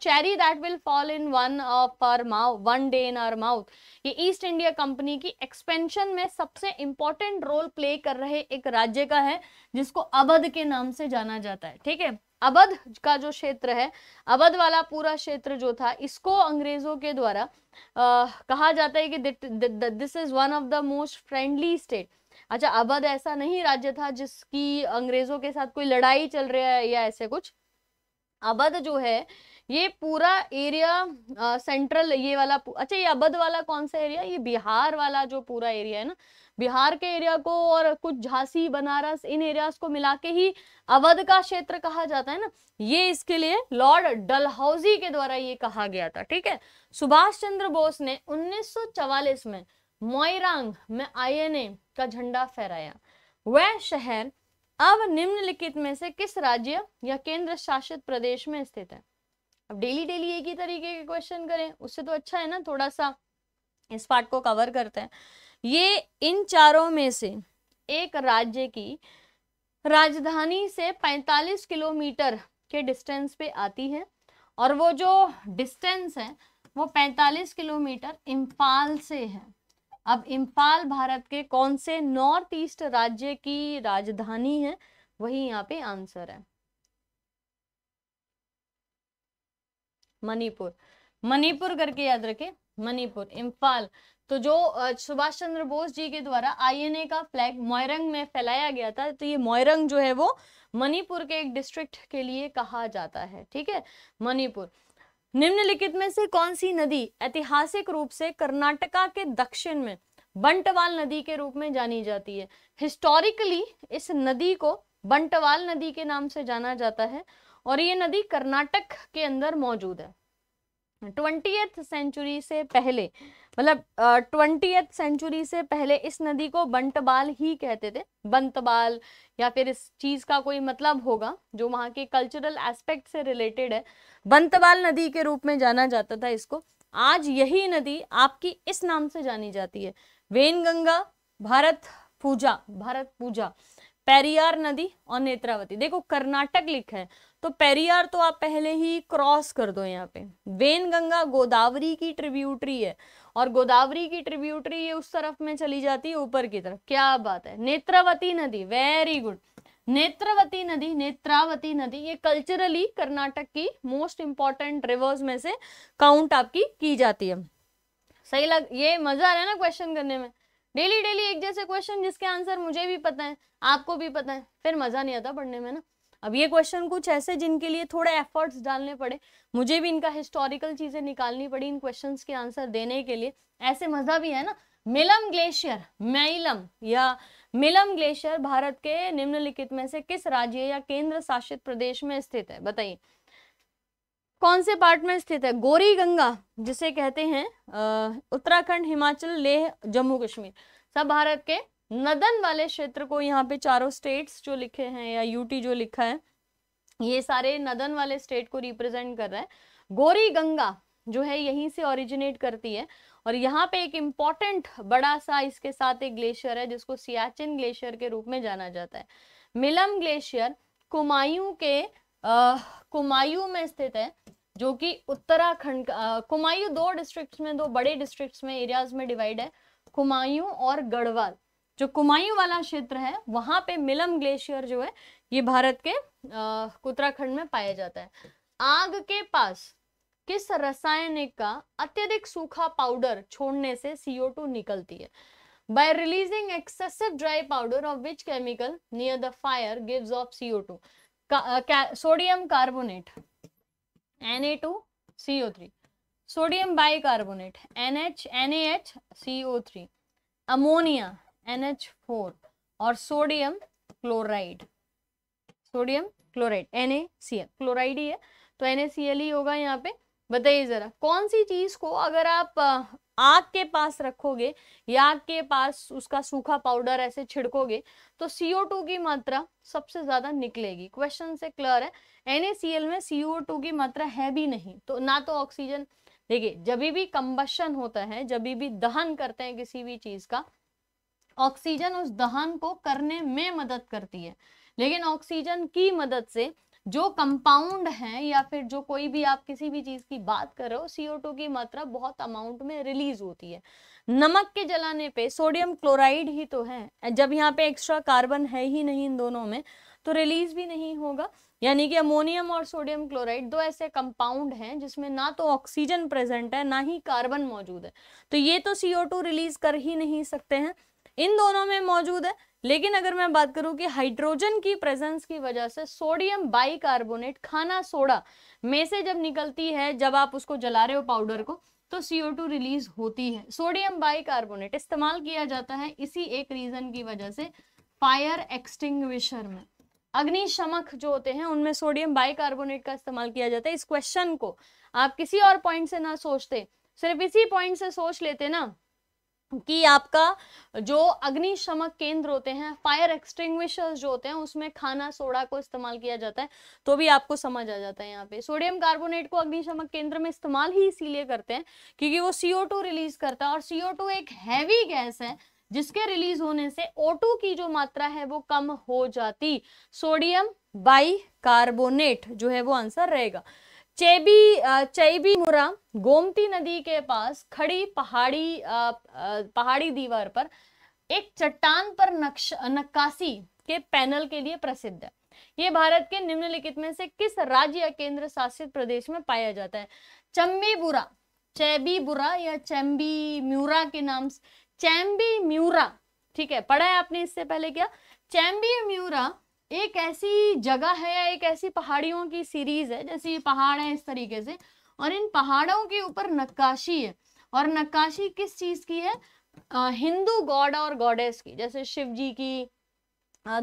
cherry that will fall in one of our mouth one day in our mouth ये ईस्ट इंडिया कंपनी की एक्सपेंशन में सबसे इंपॉर्टेंट रोल प्ले कर रहे एक राज्य का है जिसको अवध के नाम से जाना जाता है ठीक है अवध का जो क्षेत्र है अवध वाला पूरा क्षेत्र जो था इसको अंग्रेजों के द्वारा कहा जाता है कि this is one of the most friendly state अच्छा अवध ऐसा नहीं राज्य था जिसकी अंग्रेजों के साथ कोई लड़ाई चल रहा है या ऐसे कुछ अवध जो है ये पूरा एरिया सेंट्रल ये वाला अच्छा ये अबध वाला कौन सा एरिया ये बिहार वाला जो पूरा एरिया है ना बिहार के एरिया को और कुछ झांसी बनारस इन एरियाज को मिला के ही अवध का क्षेत्र कहा जाता है ना ये इसके लिए लॉर्ड डलहौजी के द्वारा ये कहा गया था ठीक है सुभाष चंद्र बोस ने 1944 में मोयरांग में आईएनए का झंडा फहराया वह शहर अब निम्नलिखित में से किस राज्य या केंद्र शासित प्रदेश में स्थित है अब डेली डेली एक ही तरीके के क्वेश्चन करें उससे तो अच्छा है ना थोड़ा सा इस पार्ट को कवर करते हैं ये इन चारों में से एक राज्य की राजधानी से 45 किलोमीटर के डिस्टेंस पे आती है और वो जो डिस्टेंस है वो 45 किलोमीटर इम्फाल से है अब इम्फाल भारत के कौन से नॉर्थ ईस्ट राज्य की राजधानी है वही यहाँ पे आंसर है मणिपुर मणिपुर करके याद रखे मणिपुर इम्फाल तो जो सुभाष चंद्र बोस जी के द्वारा आईएनए का फ्लैग मोयरंग में फैलाया गया था तो ये मोयरंग जो है वो मणिपुर के एक डिस्ट्रिक्ट के लिए कहा जाता है ठीक है मणिपुर निम्नलिखित में से कौन सी नदी ऐतिहासिक रूप से कर्नाटका के दक्षिण में बंटवाल नदी के रूप में जानी जाती है हिस्टोरिकली इस नदी को बंटवाल नदी के नाम से जाना जाता है और ये नदी कर्नाटक के अंदर मौजूद है ट्वेंटी सेंचुरी से पहले मतलब ट्वेंटी सेंचुरी से पहले इस नदी को बंटबाल ही कहते थे बंतबाल या फिर इस चीज़ का कोई मतलब होगा जो वहां के कल्चरल एस्पेक्ट से रिलेटेड है बंतबाल नदी के रूप में जाना जाता था इसको आज यही नदी आपकी इस नाम से जानी जाती है वेनगंगा भारत पूजा भारत पूजा पेरियार नदी और नेत्रावती देखो कर्नाटक लिखा है तो पेरियार तो आप पहले ही क्रॉस कर दो यहाँ पे वेन गंगा गोदावरी की ट्रिब्यूटरी है और गोदावरी की ट्रिब्यूटरी ये उस तरफ में चली जाती है ऊपर की तरफ क्या बात है नेत्रावती नदी वेरी गुड नेत्रवती नदी नेत्रावती नदी ये कल्चरली कर्नाटक की मोस्ट इंपॉर्टेंट रिवर्स में से काउंट आपकी की जाती है सही लग ये मजा आ रहा है ना क्वेश्चन करने में डेली डेली एक जैसे क्वेश्चन जिसके आंसर मुझे भी पता है आपको भी पता है फिर मजा नहीं आता पढ़ने में ना अब ये क्वेश्चन कुछ ऐसे जिनके लिए थोड़े एफर्ट्स डालने पड़े मुझे भी इनका हिस्टोरिकल चीज़ें निकालनी पड़ी इन क्वेश्चन के आंसर देने के लिए ऐसे मज़ा भी है ना मिलम ग्लेशियर मैलम या मिलम ग्लेशियर भारत के निम्नलिखित में से किस राज्य या केंद्र शासित प्रदेश में स्थित है बताइए कौन से पार्ट में स्थित है गोरी गंगा जिसे कहते हैं उत्तराखंड हिमाचल लेह जम्मू कश्मीर सब भारत के नदन वाले क्षेत्र को यहाँ पे चारों स्टेट्स जो लिखे हैं या यूटी जो लिखा है ये सारे नदन वाले स्टेट को रिप्रेजेंट कर रहा है गोरी गंगा जो है यहीं से ओरिजिनेट करती है और यहाँ पे एक इम्पॉर्टेंट बड़ा सा इसके साथ एक ग्लेशियर है जिसको सियाचिन ग्लेशियर के रूप में जाना जाता है मिलम ग्लेशियर कुमायूं के आ, कुमायूं में स्थित है जो कि उत्तराखंड का कुमायूं दो डिस्ट्रिक्ट्स में दो बड़े डिस्ट्रिक्ट्स में एरियाज में डिवाइड है कुमायूं और गढ़वाल जो कुमायूं वाला क्षेत्र है वहां पे मिलम ग्लेशियर जो है ये भारत के उत्तराखंड में पाया जाता है आग के पास किस रसायनिक का अत्यधिक सूखा पाउडर छोड़ने से सीओ टू निकलती है by releasing excessive dry powder of which chemical near the fire gives off CO2 two sodium carbonate N sodium bicarbonate N H N H ammonia NH4 और sodium chloride sodium chloride NaCl chloride ही है तो NaCl ही होगा यहाँ पे बताइए जरा कौन सी चीज को अगर आप आग के पास रखोगे या आग के पास उसका सूखा पाउडर ऐसे छिड़कोगे तो CO2 की मात्रा सबसे ज्यादा निकलेगी क्वेश्चन से क्लियर है NaCl में CO2 की मात्रा है भी नहीं तो ना तो ऑक्सीजन देखिए जब भी कंबशन होता है जब भी दहन करते हैं किसी भी चीज का ऑक्सीजन उस दहन को करने में मदद करती है लेकिन ऑक्सीजन की मदद से जो कंपाउंड है या फिर जो कोई भी आप किसी भी चीज की बात कर रहे हो सीओ टू की मात्रा बहुत अमाउंट में रिलीज होती है नमक के जलाने पे सोडियम क्लोराइड ही तो है जब यहाँ पे एक्स्ट्रा कार्बन है ही नहीं इन दोनों में तो रिलीज भी नहीं होगा यानी कि अमोनियम और सोडियम क्लोराइड दो ऐसे कंपाउंड हैं जिसमें ना तो ऑक्सीजन प्रेजेंट है ना ही कार्बन मौजूद है तो ये तो सीओ टू रिलीज कर ही नहीं सकते हैं इन दोनों में मौजूद है लेकिन अगर मैं बात करूं कि हाइड्रोजन की प्रेजेंस की वजह से सोडियम बाइकार्बोनेट खाना सोडा में से जब निकलती है जब आप उसको जला रहे हो पाउडर को तो CO2 रिलीज होती है सोडियम बाइकार्बोनेट इस्तेमाल किया जाता है इसी एक रीजन की वजह से फायर एक्सटिंग्विशर में अग्निशमक जो होते हैं उनमें सोडियम बाइकार्बोनेट का इस्तेमाल किया जाता है इस क्वेश्चन को आप किसी और पॉइंट से ना सोचते सिर्फ इसी पॉइंट से सोच लेते ना कि आपका जो अग्निशमक केंद्र होते हैं फायर एक्सटिंग्विशर्स जो होते हैं उसमें खाना सोडा को इस्तेमाल किया जाता है तो भी आपको समझ आ जाता है यहाँ पे सोडियम कार्बोनेट को अग्निशमक केंद्र में इस्तेमाल ही इसीलिए करते हैं क्योंकि वो सीओ टू रिलीज करता है और सीओ टू एक हैवी गैस है जिसके रिलीज होने से ओ टू की जो मात्रा है वो कम हो जाती सोडियम बाई कार्बोनेट जो है वो आंसर रहेगा चेबी चैबी मुरा गोमती नदी के पास खड़ी पहाड़ी पहाड़ी दीवार पर एक चट्टान पर नक्श नक्काशी के पैनल के लिए प्रसिद्ध है ये भारत के निम्नलिखित में से किस राज्य या केंद्र शासित प्रदेश में पाया जाता है चम्बी बुरा चैबी बुरा या चैम्बी म्यूरा के नाम चैम्बी म्यूरा ठीक है पढ़ा है आपने इससे पहले क्या चैम्बी म्यूरा एक ऐसी जगह है या एक ऐसी पहाड़ियों की सीरीज है जैसे ये पहाड़ है इस तरीके से और इन पहाड़ों के ऊपर नक्काशी है और नक्काशी किस चीज की है हिंदू गॉड और गॉडेस की जैसे शिव जी की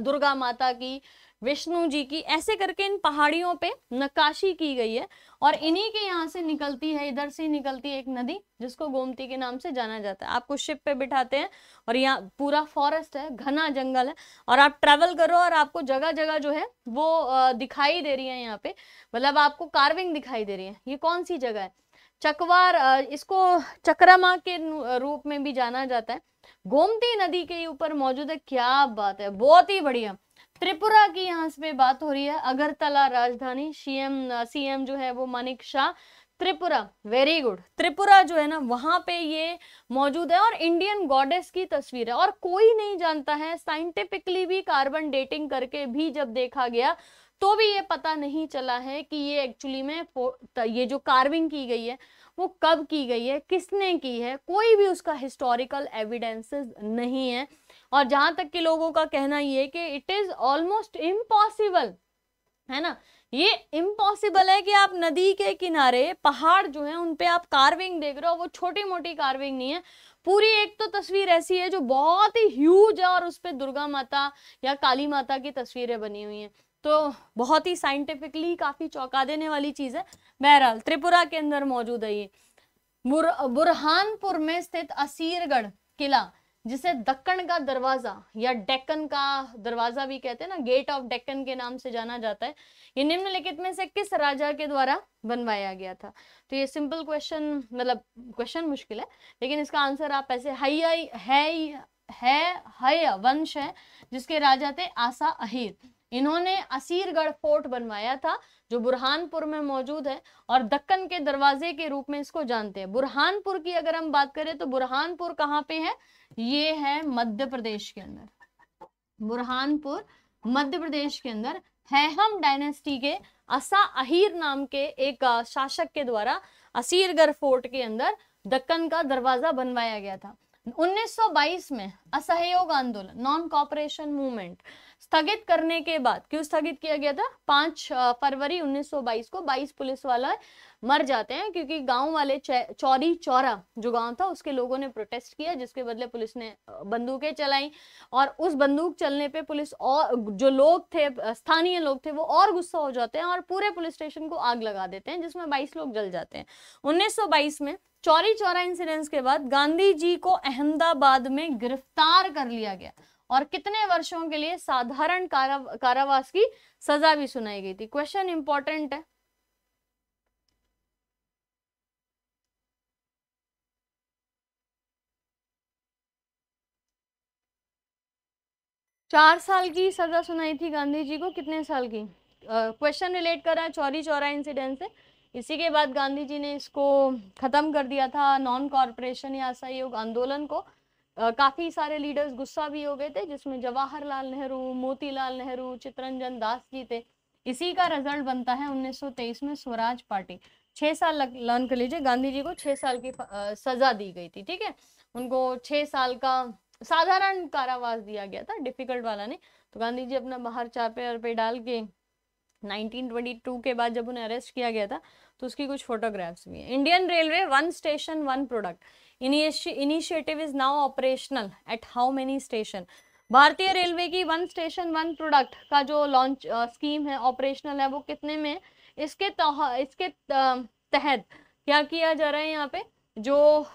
दुर्गा माता की विष्णु जी की ऐसे करके इन पहाड़ियों पे नकाशी की गई है और इन्हीं के यहाँ से निकलती है इधर से निकलती है एक नदी जिसको गोमती के नाम से जाना जाता है आपको शिप पे बिठाते हैं और यहाँ पूरा फॉरेस्ट है घना जंगल है और आप ट्रेवल करो और आपको जगह जगह जो है वो दिखाई दे रही है यहाँ पे मतलब आपको कार्विंग दिखाई दे रही है ये कौन सी जगह है चकवार इसको चक्रमा के रूप में भी जाना जाता है गोमती नदी के ऊपर मौजूद है क्या बात है बहुत ही बढ़िया त्रिपुरा की यहाँ पे बात हो रही है अगरतला राजधानी सीएम सीएम जो है वो मानिक शाह त्रिपुरा वेरी गुड त्रिपुरा जो है ना वहां पे ये मौजूद है और इंडियन गॉडेस की तस्वीर है और कोई नहीं जानता है साइंटिफिकली भी कार्बन डेटिंग करके भी जब देखा गया तो भी ये पता नहीं चला है कि ये एक्चुअली में ये जो कार्विंग की गई है वो कब की गई है किसने की है कोई भी उसका हिस्टोरिकल एविडेंसेस नहीं है और जहां तक के लोगों का कहना ये कि इट इज़ ऑलमोस्ट इम्पॉसिबल है ना ये इम्पॉसिबल है कि आप नदी के किनारे पहाड़ जो है उन आप कार्विंग देख रहे हो वो छोटी मोटी कार्विंग नहीं है पूरी एक तो तस्वीर ऐसी है जो बहुत ही ह्यूज है और उस पर दुर्गा माता या काली माता की तस्वीरें बनी हुई हैं तो बहुत ही साइंटिफिकली काफ़ी चौंका देने वाली चीज़ है बहरहाल त्रिपुरा के अंदर मौजूद है ये बुर, बुरहानपुर में स्थित असीरगढ़ किला जिसे दक्कन का दरवाज़ा या डेक्कन का दरवाज़ा भी कहते हैं ना गेट ऑफ डेक्कन के नाम से जाना जाता है ये निम्नलिखित में से किस राजा के द्वारा बनवाया गया था तो ये सिंपल क्वेश्चन मतलब क्वेश्चन मुश्किल है लेकिन इसका आंसर आप ऐसे हई है है हय वंश है जिसके राजा थे आशा अहिर इन्होंने असीरगढ़ फोर्ट बनवाया था जो बुरहानपुर में मौजूद है और दक्कन के दरवाजे के रूप में इसको जानते हैं बुरहानपुर की अगर हम बात करें तो बुरहानपुर कहाँ पे है ये है मध्य प्रदेश के अंदर बुरहानपुर मध्य प्रदेश के अंदर हम डायनेस्टी के असा अहिर नाम के एक शासक के द्वारा असीरगढ़ फोर्ट के अंदर दक्कन का दरवाजा बनवाया गया था 1922 में असहयोग आंदोलन नॉन कॉपरेशन मूवमेंट स्थगित करने के बाद क्यों स्थगित किया गया था पांच फरवरी 1922 को 22 पुलिस वाला मर जाते हैं क्योंकि गांव वाले चौरी चौरा जो गांव था उसके लोगों ने प्रोटेस्ट किया जिसके बदले पुलिस ने बंदूकें चलाई और उस बंदूक चलने पे पुलिस और जो लोग थे स्थानीय लोग थे वो और गुस्सा हो जाते हैं और पूरे पुलिस स्टेशन को आग लगा देते हैं जिसमें बाईस लोग जल जाते हैं उन्नीस में चौरी चौरा इंसिडेंट्स के बाद गांधी जी को अहमदाबाद में गिरफ्तार कर लिया गया और कितने वर्षों के लिए साधारण कारा, कारावास की सजा भी सुनाई गई थी क्वेश्चन इंपॉर्टेंट है चार साल की सजा सुनाई थी गांधी जी को कितने साल की क्वेश्चन रिलेट कर रहा है चौरी चौरा इंसिडेंट से इसी के बाद गांधी जी ने इसको ख़त्म कर दिया था नॉन कॉरपोरेशन या सहयोग आंदोलन को काफ़ी सारे लीडर्स गुस्सा भी हो गए थे जिसमें जवाहरलाल नेहरू मोतीलाल नेहरू चित्रंजन दास जी थे इसी का रिजल्ट बनता है 1923 में स्वराज पार्टी छह साल लर्न कर लीजिए गांधी जी को छह साल की सजा दी गई थी ठीक है उनको छह साल का साधारण कारावास दिया गया था डिफिकल्ट वाला नहीं तो गांधी जी अपना बाहर चापे और पे डाल के 1922 के बाद जब उन्हें अरेस्ट किया गया था तो उसकी कुछ फोटोग्राफ्स भी हैं Indian railway one station one product initiative is now operational at how many station भारतीय रेलवे की वन स्टेशन वन प्रोडक्ट का जो लॉन्च स्कीम है ऑपरेशनल है वो कितने में इसके तह, इसके तहत क्या किया जा रहा है यहाँ पे जो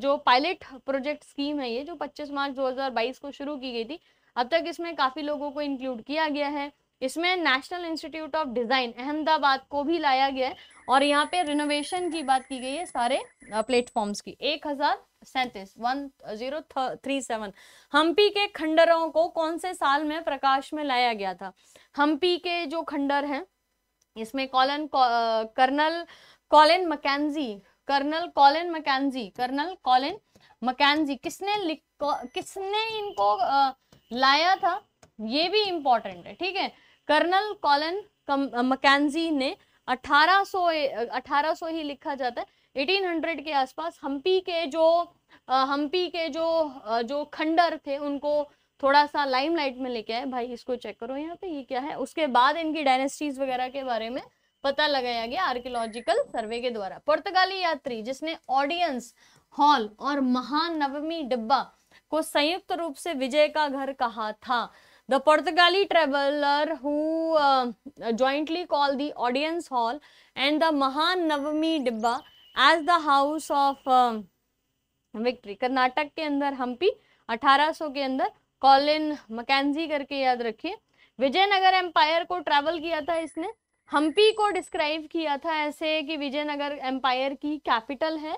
जो पायलट प्रोजेक्ट स्कीम है ये जो 25 मार्च 2022 को शुरू की गई थी अब तक इसमें काफ़ी लोगों को इंक्लूड किया गया है इसमें national institute of design Ahmedabad को भी लाया गया है और यहाँ पे रिनोवेशन की बात की गई है सारे प्लेटफॉर्म्स की एक हजार सैंतीस one zero three seven Hampi के खंडरों को कौन से साल में प्रकाश में लाया गया था हम्पी के जो खंडर हैं इसमें Colin colonel Colin Mackenzie colonel Colin Mackenzie colonel Colin Mackenzie किसने किसने इनको आ, लाया था ये भी इम्पोर्टेंट है ठीक है कर्नल कॉलन मकैनजी ने 1800 1800 ही लिखा जाता है 1800 के आसपास हम्पी के जो हम्पी के जो जो खंडर थे उनको थोड़ा सा लाइमलाइट में लेके आए भाई इसको चेक करो यहाँ पे ये क्या है उसके बाद इनकी डायनेस्टीज वगैरह के बारे में पता लगाया गया आर्कियोलॉजिकल सर्वे के द्वारा पुर्तगाली यात्री जिसने ऑडियंस हॉल और महानवमी डिब्बा को संयुक्त रूप से विजय का घर कहा था The Portugali traveler who uh, jointly called the audience hall and the Mahan Navami Dibba as the house of uh, victory. Karnataka के अंदर हम्पी 1800 के अंदर कॉलिन मकैनजी करके याद रखिए विजयनगर एम्पायर को ट्रैवल किया था इसने हम्पी को डिस्क्राइब किया था ऐसे कि विजयनगर एम्पायर की कैपिटल है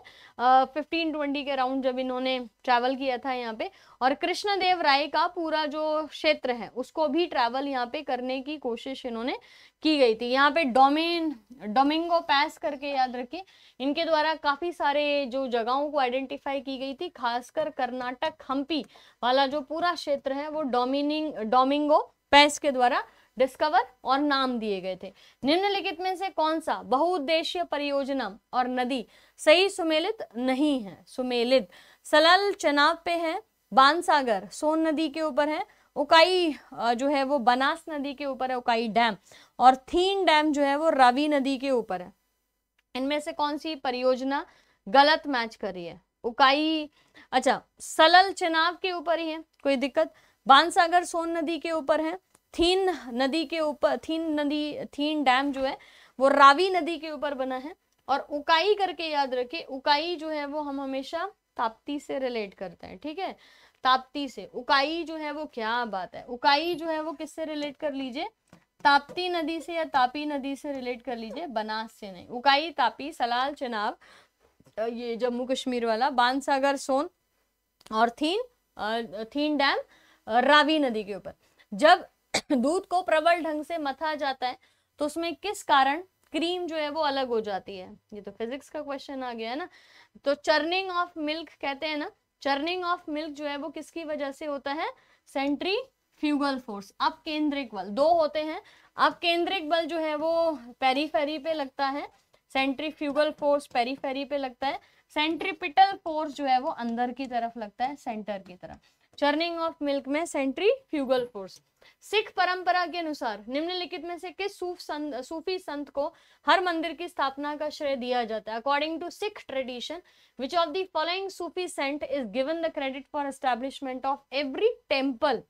फिफ्टीन ट्वेंटी के राउंड जब इन्होंने ट्रैवल किया था यहाँ पे और कृष्णदेव राय का पूरा जो क्षेत्र है उसको भी ट्रैवल यहाँ पे करने की कोशिश इन्होंने की गई थी यहाँ पे डोमेन डोमिंगो पैस करके याद रखिए इनके द्वारा काफ़ी सारे जो जगहों को आइडेंटिफाई की गई थी खासकर कर्नाटक हम्पी वाला जो पूरा क्षेत्र है वो डोमिनिंग डोमिंगो पैस के द्वारा डिस्कवर और नाम दिए गए थे निम्नलिखित में से कौन सा बहुउद्देशीय परियोजना और नदी सही सुमेलित नहीं है सुमेलित सलल चनाव पे है बानसागर सोन नदी के ऊपर है उकाई जो है वो बनास नदी के ऊपर है उकाई डैम और थीन डैम जो है वो रावी नदी के ऊपर है इनमें से कौन सी परियोजना गलत मैच करी है उकाई अच्छा सलल चनाव के ऊपर ही है कोई दिक्कत बानसागर सोन नदी के ऊपर है थीन नदी के ऊपर थीन नदी थीन डैम जो है वो रावी नदी के ऊपर बना है और उकाई करके याद रखे उकाई जो है वो हम हमेशा ताप्ती से रिलेट करते हैं ठीक है ताप्ती से उकाई जो है वो क्या बात है उकाई जो है वो किससे रिलेट कर लीजिए ताप्ती नदी से या तापी नदी से रिलेट कर लीजिए बनास से नहीं उकाई तापी सलाल चनाब ये जम्मू कश्मीर वाला बानसागर सोन और थीन थीन डैम रावी नदी के ऊपर जब दूध को प्रबल ढंग से मथा जाता है तो उसमें किस कारण क्रीम जो है वो अलग हो जाती है ये तो फिजिक्स का क्वेश्चन आ गया है ना तो चर्निंग ऑफ मिल्क कहते हैं ना चर्निंग ऑफ मिल्क जो है वो किसकी वजह से होता है सेंट्री फ्यूगल फोर्स अब केंद्रिक बल दो होते हैं अब केंद्रिक बल जो है वो पेरीफेरी पे लगता है सेंट्री फ्यूगल फोर्स पेरीफेरी पे लगता है सेंट्रीपिटल फोर्स जो है वो अंदर की तरफ लगता है सेंटर की तरफ चर्निंग ऑफ मिल्क में सेंट्री फ्यूगल फोर्स सिख परंपरा के अनुसार निम्नलिखित में से किस सूफ संत सूफी संत को हर मंदिर की स्थापना का श्रेय दिया जाता है according to Sikh tradition which of the following Sufi saint is given the credit for establishment of every temple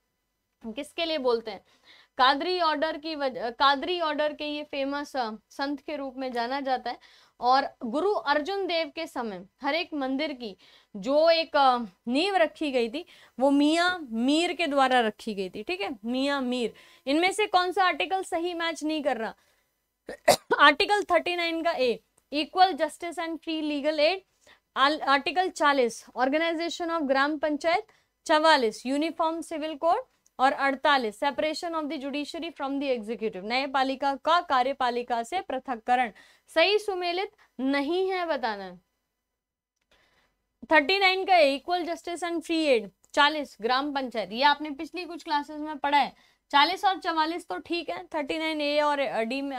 किसके लिए बोलते हैं कादरी ऑर्डर की वजह कादरी ऑर्डर के ये फेमस संत के रूप में जाना जाता है और गुरु अर्जुन देव के समय हर एक मंदिर की जो एक नींव रखी गई थी वो मियाँ मीर के द्वारा रखी गई थी ठीक है मियाँ मीर इनमें से कौन सा आर्टिकल सही मैच नहीं कर रहा आर्टिकल थर्टी नाइन का A equal justice and free legal aid article चालीस ऑर्गेनाइजेशन ऑफ ग्राम पंचायत चवालीस यूनिफॉर्म सिविल कोड और 48 separation of the judiciary from the executive न्यायपालिका का कार्यपालिका से पृथककरण सही सुमेलित नहीं है बताना 39 का equal justice and free aid 40 gram panchayat ये आपने पिछली कुछ क्लासेस में पढ़ा है 40 और 44 तो ठीक है 39 ए और डी में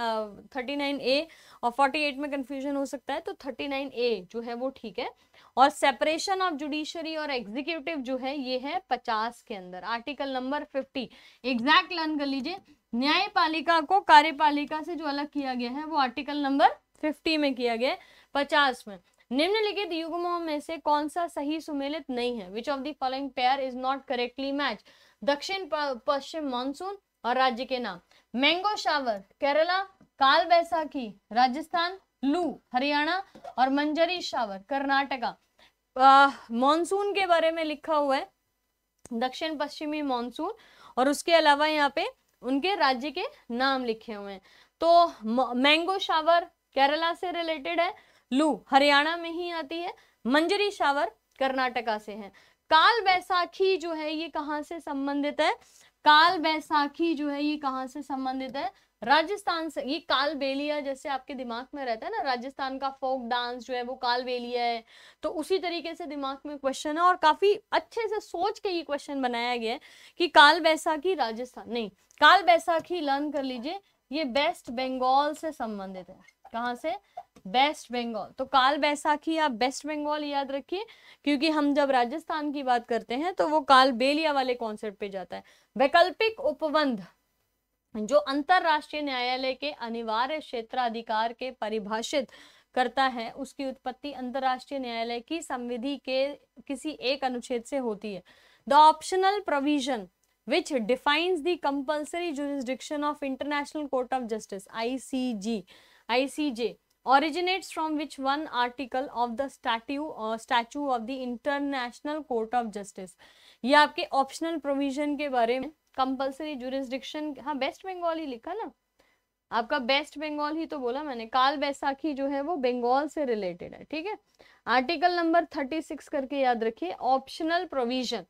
थर्टी नाइन ए और 48 में कंफ्यूजन हो सकता है तो 39 ए जो है वो ठीक है और सेपरेशन ऑफ जुडिशरी और एग्जीक्यूटिव जो है ये है पचास के अंदर article number fifty exact learn कर लीजिए न्यायपालिका को कार्यपालिका से जो अलग किया गया है वो आर्टिकल नंबर फिफ्टी में किया गया है पचास में निम्नलिखित युग्मों में से कौन सा सही सुमेलित नहीं है which of the following pair is not correctly match दक्षिण पश्चिम मानसून और राज्य के नाम मैंगो शावर केरला काल बैसाखी राजस्थान लू हरियाणा और मंजरी शावर कर्नाटका मॉनसून के बारे में लिखा हुआ है दक्षिण पश्चिमी मॉनसून और उसके अलावा यहाँ पे उनके राज्य के नाम लिखे हुए हैं तो मैंगो शावर केरला से रिलेटेड है लू हरियाणा में ही आती है मंजरी शावर कर्नाटका से है काल बैसाखी जो है ये कहाँ से संबंधित है काल बैसाखी जो है ये कहाँ से संबंधित है राजस्थान से ये कालबेलिया जैसे आपके दिमाग में रहता है ना राजस्थान का फोक डांस जो है वो कालबेलिया है तो उसी तरीके से दिमाग में क्वेश्चन है और काफी अच्छे से सोच के ये क्वेश्चन बनाया गया है कि काल बैसाखी राजस्थान नहीं काल बैसाखी लर्न कर लीजिए ये बेस्ट बंगाल से संबंधित है कहाँ से बेस्ट बंगाल तो काल बैसाखी आप बेस्ट बंगाल याद रखिए क्योंकि हम जब राजस्थान की बात करते हैं तो वो काल बेलिया वाले कॉन्सेप्ट पे जाता है वैकल्पिक उपबंध जो अंतरराष्ट्रीय न्यायालय के अनिवार्य क्षेत्राधिकार के परिभाषित करता है उसकी उत्पत्ति अंतरराष्ट्रीय न्यायालय की संविधि के किसी एक अनुच्छेद से होती है the optional provision which defines the compulsory jurisdiction of international court of justice ICG ICJ originates from which one article of the statute statue of the international court of justice ये आपके ऑप्शनल प्रोविजन के बारे में कंपल्सरी जुरिस्डिक्शन हाँ वेस्ट बंगाल ही लिखा ना आपका बेस्ट बंगाल ही तो बोला मैंने काल बैसाखी जो है वो बंगाल से रिलेटेड है ठीक है आर्टिकल नंबर थर्टी सिक्स करके याद रखिए ऑप्शनल प्रोविजन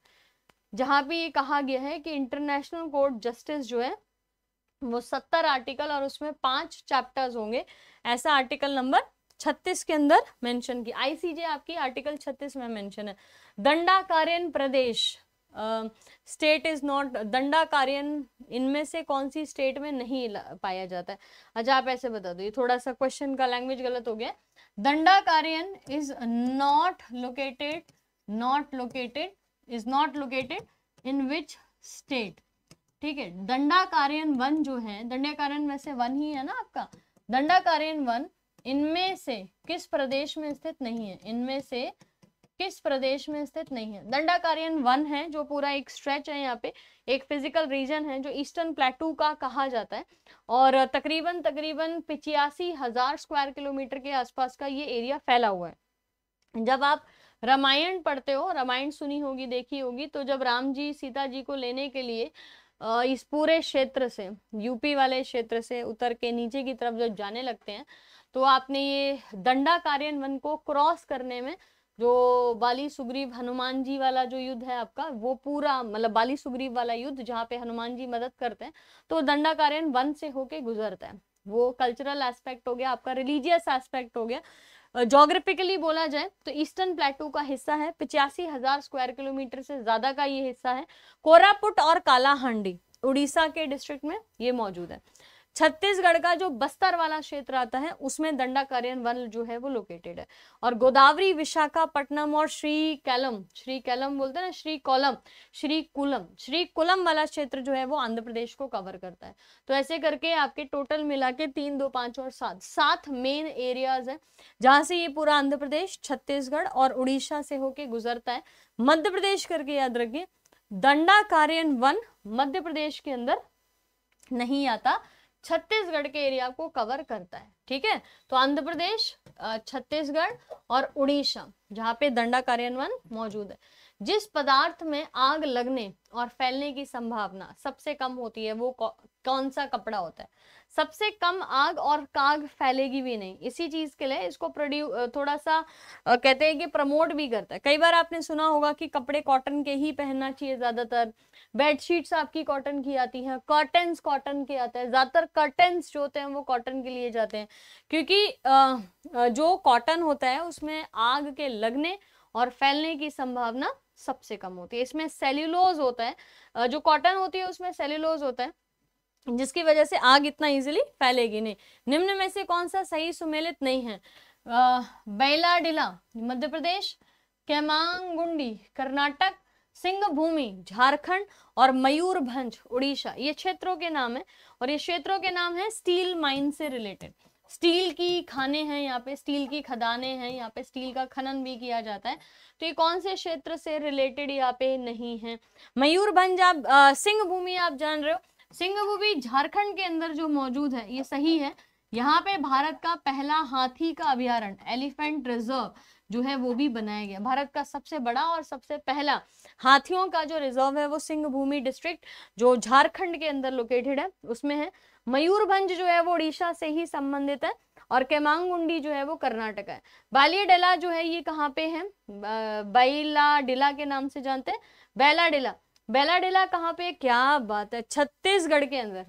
जहां पे ये कहा गया है कि इंटरनेशनल कोर्ट जस्टिस जो है वो सत्तर आर्टिकल और उसमें पांच चैप्टर्स होंगे ऐसा आर्टिकल नंबर छत्तीस के अंदर मेंशन की आईसीजे आपकी आर्टिकल छत्तीस में मेंशन है दंडा प्रदेश state is not Dandakaranya इनमें से कौन सी स्टेट में नहीं पाया जाता है अच्छा आप ऐसे बता दो ये थोड़ा सा क्वेश्चन का लैंग्वेज गलत हो गया Dandakaranya is not located not located is not located in which state ठीक है दंडाकार्यन वन जो है दंडाकार्यन वैसे वन ही है ना आपका दंडाकार्यन वन इनमें से किस प्रदेश में स्थित नहीं है इनमें से किस प्रदेश में स्थित नहीं है दंडाकारियन वन है जो पूरा एक स्ट्रेच है यहाँ पे एक फिजिकल रीजन है जो ईस्टर्न प्लेटू का कहा जाता है और तकरीबन तकरीबन पिचासी हजार स्क्वायर किलोमीटर के आसपास का ये एरिया फैला हुआ है जब आप रामायण पढ़ते हो रामायण सुनी होगी देखी होगी तो जब राम जी सीता जी को लेने के लिए इस पूरे क्षेत्र से यूपी वाले क्षेत्र से उतर के नीचे की तरफ जब जाने लगते हैं तो आपने ये दंडा वन को क्रॉस करने में जो बाली सुग्रीव हनुमान जी वाला जो युद्ध है आपका वो पूरा मतलब बाली सुग्रीव वाला युद्ध जहाँ पे हनुमान जी मदद करते हैं तो दंडाकारण वन से होके गुजरता है वो कल्चरल एस्पेक्ट हो गया आपका रिलीजियस एस्पेक्ट हो गया जोग्राफिकली बोला जाए तो ईस्टर्न प्लेटू का हिस्सा है पिचासी हजार स्क्वायर किलोमीटर से ज्यादा का ये हिस्सा है कोरापुट और कालाहांडी उड़ीसा के डिस्ट्रिक्ट में ये मौजूद है छत्तीसगढ़ का जो बस्तर वाला क्षेत्र आता है उसमें दंडाकार्यन वन जो है वो लोकेटेड है और गोदावरी विशाखापट्टनम और श्री कैलम श्री कैलम बोलते हैं ना श्री कोलम श्री कुलम श्री कुलम वाला क्षेत्र जो है वो आंध्र प्रदेश को कवर करता है तो ऐसे करके आपके टोटल मिला के तीन दो पांच और सात सात मेन एरियाज है जहां से ये पूरा आंध्र प्रदेश छत्तीसगढ़ और उड़ीसा से होके गुजरता है मध्य प्रदेश करके याद रखिए दंडाकार्यन वन मध्य प्रदेश के अंदर नहीं आता छत्तीसगढ़ के एरिया को कवर करता है ठीक है तो आंध्र प्रदेश छत्तीसगढ़ और उड़ीसा जहाँ पे दंडा कार्यान्वयन मौजूद है जिस पदार्थ में आग लगने और फैलने की संभावना सबसे कम होती है वो कौन सा कपड़ा होता है सबसे कम आग और काग फैलेगी भी नहीं इसी चीज के लिए इसको प्रोड्यू थोड़ा सा कहते हैं कि प्रमोट भी करता है कई बार आपने सुना होगा कि कपड़े कॉटन के ही पहनना चाहिए ज्यादातर बेडशीट्स आपकी कॉटन की आती हैं कर्टन्स कॉटन के आते हैं ज्यादातर कर्टन्स जो होते हैं वो कॉटन के लिए जाते हैं क्योंकि जो कॉटन होता है उसमें आग के लगने और फैलने की संभावना सबसे कम होती है इसमें सेल्यूलोज होता है जो कॉटन होती है उसमें सेल्यूलोज होता है जिसकी वजह से आग इतना इजीली फैलेगी नहीं निम्न में से कौन सा सही सुमेलित नहीं है बैलाडिला मध्य प्रदेश कैमांगुंडी कर्नाटक सिंहभूमि झारखंड और मयूरभंज उड़ीसा ये क्षेत्रों के नाम है और ये क्षेत्रों के नाम है स्टील माइन से रिलेटेड स्टील की खाने हैं यहाँ पे स्टील की खदाने हैं यहाँ पे स्टील का खनन भी किया जाता है तो ये कौन से क्षेत्र से रिलेटेड यहाँ पे नहीं है मयूरभंज आप सिंह भूमि आप जान रहे हो सिंह भूमि झारखंड के अंदर जो मौजूद है ये सही है यहाँ पे भारत का पहला हाथी का अभ्यारण एलिफेंट रिजर्व जो है वो भी बनाया गया भारत का सबसे बड़ा और सबसे पहला हाथियों का जो रिजर्व है वो सिंहभूमि डिस्ट्रिक्ट जो झारखंड के अंदर लोकेटेड है उसमें है मयूरभंज जो है वो उड़ीसा से ही संबंधित है और केमांगुंडी जो है वो कर्नाटक है बालियाडेला जो है ये कहाँ पे है बैला डिला के नाम से जानते हैं बैलाडिला बैलाडिला कहाँ पे क्या बात है छत्तीसगढ़ के अंदर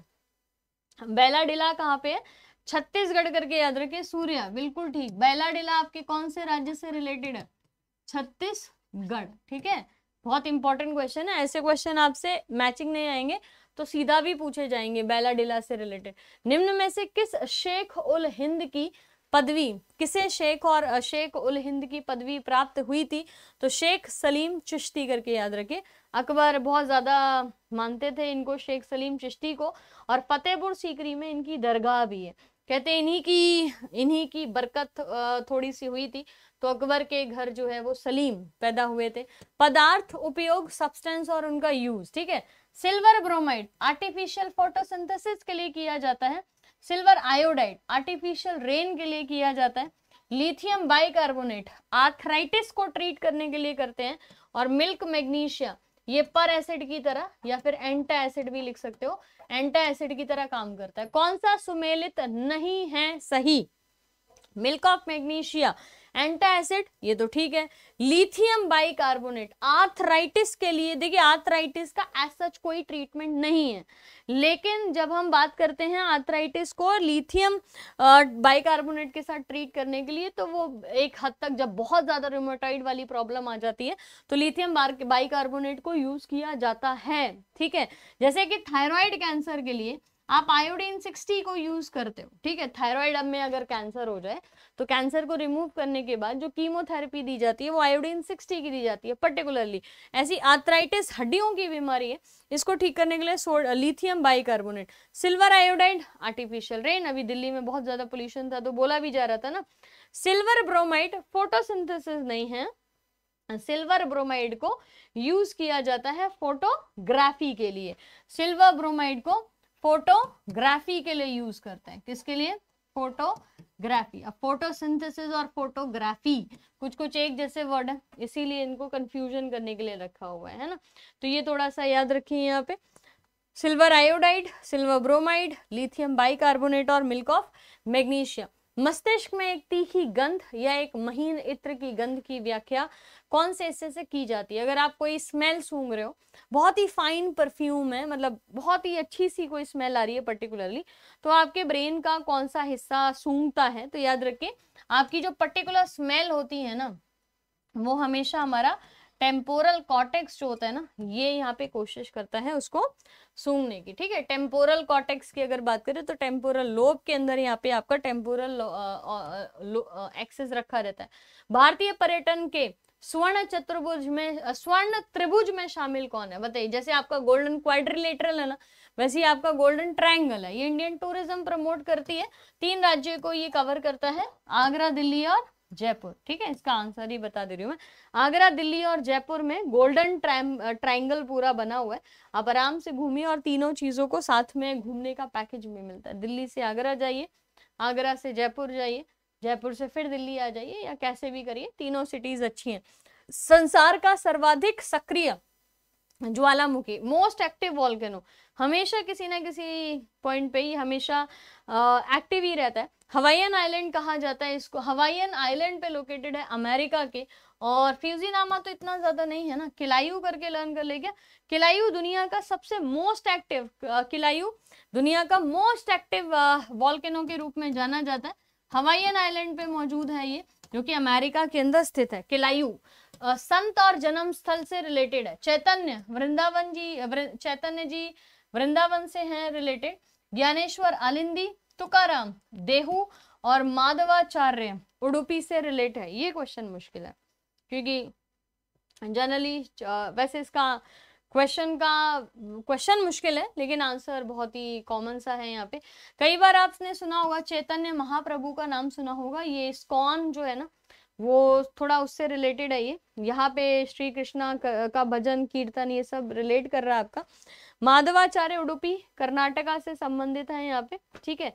बैलाडिला कहाँ पे है छत्तीसगढ़ करके याद रखें सूर्य बिल्कुल ठीक डेला आपके कौन से राज्य से रिलेटेड है छत्तीसगढ़ ठीक है बहुत इंपॉर्टेंट क्वेश्चन है ऐसे क्वेश्चन आपसे मैचिंग नहीं आएंगे तो सीधा भी पूछे जाएंगे डेला से रिलेटेड निम्न में से किस शेख उल हिंद की पदवी किसे शेख और शेख उल हिंद की पदवी प्राप्त हुई थी तो शेख सलीम चिश्ती करके याद रखे अकबर बहुत ज़्यादा मानते थे इनको शेख सलीम चिश्ती को और फतेहपुर सीकरी में इनकी दरगाह भी है कहते हैं इन्हीं की इन्हीं की बरकत थोड़ी सी हुई थी तो अकबर के घर जो है वो सलीम पैदा हुए थे पदार्थ उपयोग सब्सटेंस और उनका यूज ठीक है सिल्वर ब्रोमाइड आर्टिफिशियल फोटोसिंथेसिस के लिए किया जाता है सिल्वर आयोडाइड आर्टिफिशियल रेन के लिए किया जाता है लिथियम बाइकार्बोनेट आर्थराइटिस को ट्रीट करने के लिए करते हैं और मिल्क मैग्नीशिया ये पर एसिड की तरह या फिर एंटा एसिड भी लिख सकते हो एंटा एसिड की तरह काम करता है कौन सा सुमेलित नहीं है सही milk of magnesia antacid ये तो ठीक है लिथियम बाइकार्बोनेट आर्थराइटिस के लिए देखिए आर्थराइटिस का एज सच कोई ट्रीटमेंट नहीं है लेकिन जब हम बात करते हैं आर्थराइटिस को लिथियम बाइकार्बोनेट के साथ ट्रीट करने के लिए तो वो एक हद तक जब बहुत ज़्यादा रिमोटाइड वाली प्रॉब्लम आ जाती है तो लिथियम बाइकार्बोनेट को यूज़ किया जाता है ठीक है जैसे कि थायराइड कैंसर के लिए आप आयोडीन 60 को यूज करते हो ठीक है थायराइड में अगर कैंसर हो जाए तो कैंसर को रिमूव करने के बाद जो कीमोथेरेपी दी जाती है वो आयोडीन 60 की दी जाती है पर्टिकुलरली ऐसी आर्थराइटिस हड्डियों की बीमारी है इसको ठीक करने के लिए lithium bicarbonate silver iodide artificial rain अभी दिल्ली में बहुत ज्यादा पोल्यूशन था तो बोला भी जा रहा था ना सिल्वर ब्रोमाइड फोटोसिंथेसिस नहीं है सिल्वर ब्रोमाइड को यूज किया जाता है फोटोग्राफी के लिए सिल्वर ब्रोमाइड को फोटोग्राफी के लिए यूज करते हैं किसके लिए फोटोग्राफी अब फोटोसिंथेसिस और फोटोग्राफी कुछ कुछ एक जैसे वर्ड है इसीलिए इनको कंफ्यूजन करने के लिए रखा हुआ है ना तो ये थोड़ा सा याद रखिए यहाँ पे silver iodide silver bromide lithium bicarbonate और मिल्क ऑफ मैग्नीशियम मस्तिष्क में एक तीखी गंध या एक महीन इत्र की गंध की व्याख्या कौन से हिस्से से की जाती है अगर आप कोई स्मेल सूंघ रहे हो बहुत ही फाइन परफ्यूम है मतलब बहुत ही अच्छी सी कोई स्मेल आ रही है पर्टिकुलरली तो आपके ब्रेन का कौन सा हिस्सा सूंघता है तो याद रखें आपकी जो पर्टिकुलर स्मेल होती है ना वो हमेशा हमारा टेम्पोरल कॉटेक्स जो होता है ना ये यहाँ पे कोशिश करता है उसको सूंघने की ठीक है टेम्पोरल कॉटेक्स की अगर बात करें तो टेम्पोरल लोब के अंदर यहाँ पे आपका टेम्पोरल एक्सेस रखा रहता है भारतीय पर्यटन के स्वर्ण चतुर्भुज में स्वर्ण त्रिभुज में शामिल कौन है बताइए जैसे आपका गोल्डन क्वाड्रिलेटरल है ना वैसे ही आपका गोल्डन ट्रायंगल है ये इंडियन टूरिज्म प्रमोट करती है तीन राज्यों को ये कवर करता है आगरा दिल्ली और जयपुर ठीक है इसका आंसर ही बता दे रही हूँ मैं आगरा दिल्ली और जयपुर में गोल्डन ट्रायंगल पूरा बना हुआ है आप आराम से घूमिए और तीनों चीजों को साथ में घूमने का पैकेज भी मिलता है दिल्ली से आगरा जाइए आगरा से जयपुर जाइए जयपुर से फिर दिल्ली आ जाइए या कैसे भी करिए तीनों सिटीज अच्छी हैं संसार का सर्वाधिक सक्रिय ज्वालामुखी मोस्ट एक्टिव वॉल्केनो हमेशा किसी ना किसी पॉइंट पे ही हमेशा एक्टिव ही रहता है हवाईन आइलैंड कहा जाता है इसको हवाईन आइलैंड पे लोकेटेड है अमेरिका के और फ्यूजी नामा तो इतना ज्यादा नहीं है ना किलायू करके लर्न कर ले गया किलायू दुनिया का सबसे मोस्ट एक्टिव किलायू दुनिया का मोस्ट एक्टिव वॉल्केनो के रूप में जाना जाता है हवाईन आइलैंड पे मौजूद है ये जो कि अमेरिका के अंदर स्थित है किलायू संत और जन्म स्थल से रिलेटेड है चैतन्य वृंदावन जी चैतन्य जी वृंदावन से हैं रिलेटेड ज्ञानेश्वर आलिंदी तुकाराम देहू और माधवाचार्य उडुपी से रिलेट है ये क्वेश्चन मुश्किल है क्योंकि जनरली वैसे इसका क्वेश्चन का क्वेश्चन मुश्किल है लेकिन आंसर बहुत ही कॉमन सा है यहाँ पे कई बार आपने सुना होगा चैतन्य महाप्रभु का नाम सुना होगा ये स्कॉन जो है ना वो थोड़ा उससे रिलेटेड है ये यहाँ पे श्री कृष्णा का भजन कीर्तन ये सब रिलेट कर रहा है आपका माधवाचार्य उडुपी कर्नाटका से संबंधित है यहाँ पे ठीक है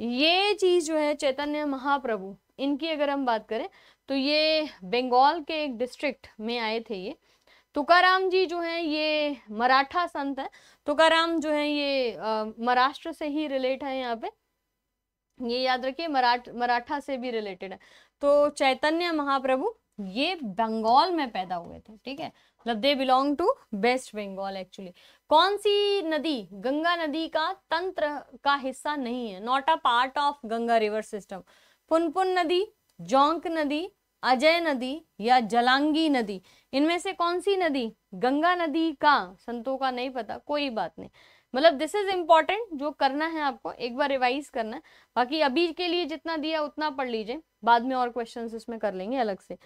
ये चीज जो है चैतन्य महाप्रभु इनकी अगर हम बात करें तो ये बंगाल के एक डिस्ट्रिक्ट में आए थे ये तुकाराम जी जो है ये मराठा संत है तुकाराम जो है ये महाराष्ट्र से ही रिलेट है यहाँ पे ये याद रखिए मराठ मराठा से भी रिलेटेड है तो चैतन्य महाप्रभु ये बंगाल में पैदा हुए थे ठीक है मतलब they belong to West Bengal actually कौन सी नदी गंगा नदी का तंत्र का हिस्सा नहीं है not a part of Ganga river system Punpun नदी जोंक नदी अजय नदी या जलांगी नदी इनमें से कौन सी नदी गंगा नदी का संतों का नहीं पता कोई बात नहीं मतलब दिस इज इम्पॉर्टेंट जो करना है आपको एक बार रिवाइज करना है बाकी अभी के लिए जितना दिया उतना पढ़ लीजिए बाद में और क्वेश्चन इसमें कर लेंगे अलग से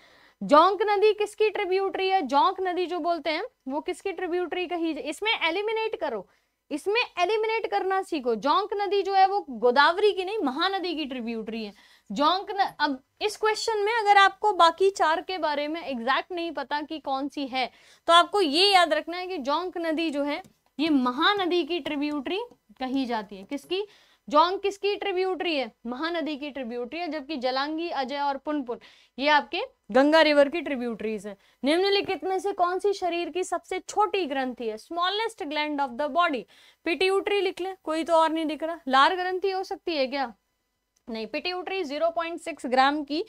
जोंक नदी किसकी ट्रिब्यूटरी है जोंक नदी जो बोलते हैं वो किसकी ट्रिब्यूटरी कही इसमें एलिमिनेट करो इसमें एलिमिनेट करना सीखो जोंक नदी जो है वो गोदावरी की नहीं महानदी की ट्रिब्यूटरी है जोंक न... अब इस क्वेश्चन में अगर आपको बाकी चार के बारे में एग्जैक्ट नहीं पता कि कौन सी है तो आपको ये याद रखना है कि जोंक नदी जो है ये महानदी की ट्रिब्यूटरी कही जाती है किसकी जोंग किसकी ट्रिब्यूटरी है महानदी की ट्रिब्यूटरी है जबकि जलांगी अजय और पुनपुन ये आपके गंगा रिवर की ट्रिब्यूटरीज है निम्नलिखित में से कौन सी शरीर की सबसे छोटी ग्रंथि है smallest gland of the body pituitary लिख ले कोई तो और नहीं दिख रहा लार ग्रंथि हो सकती है क्या नहीं पिट्यूटरी 0.6 ग्राम की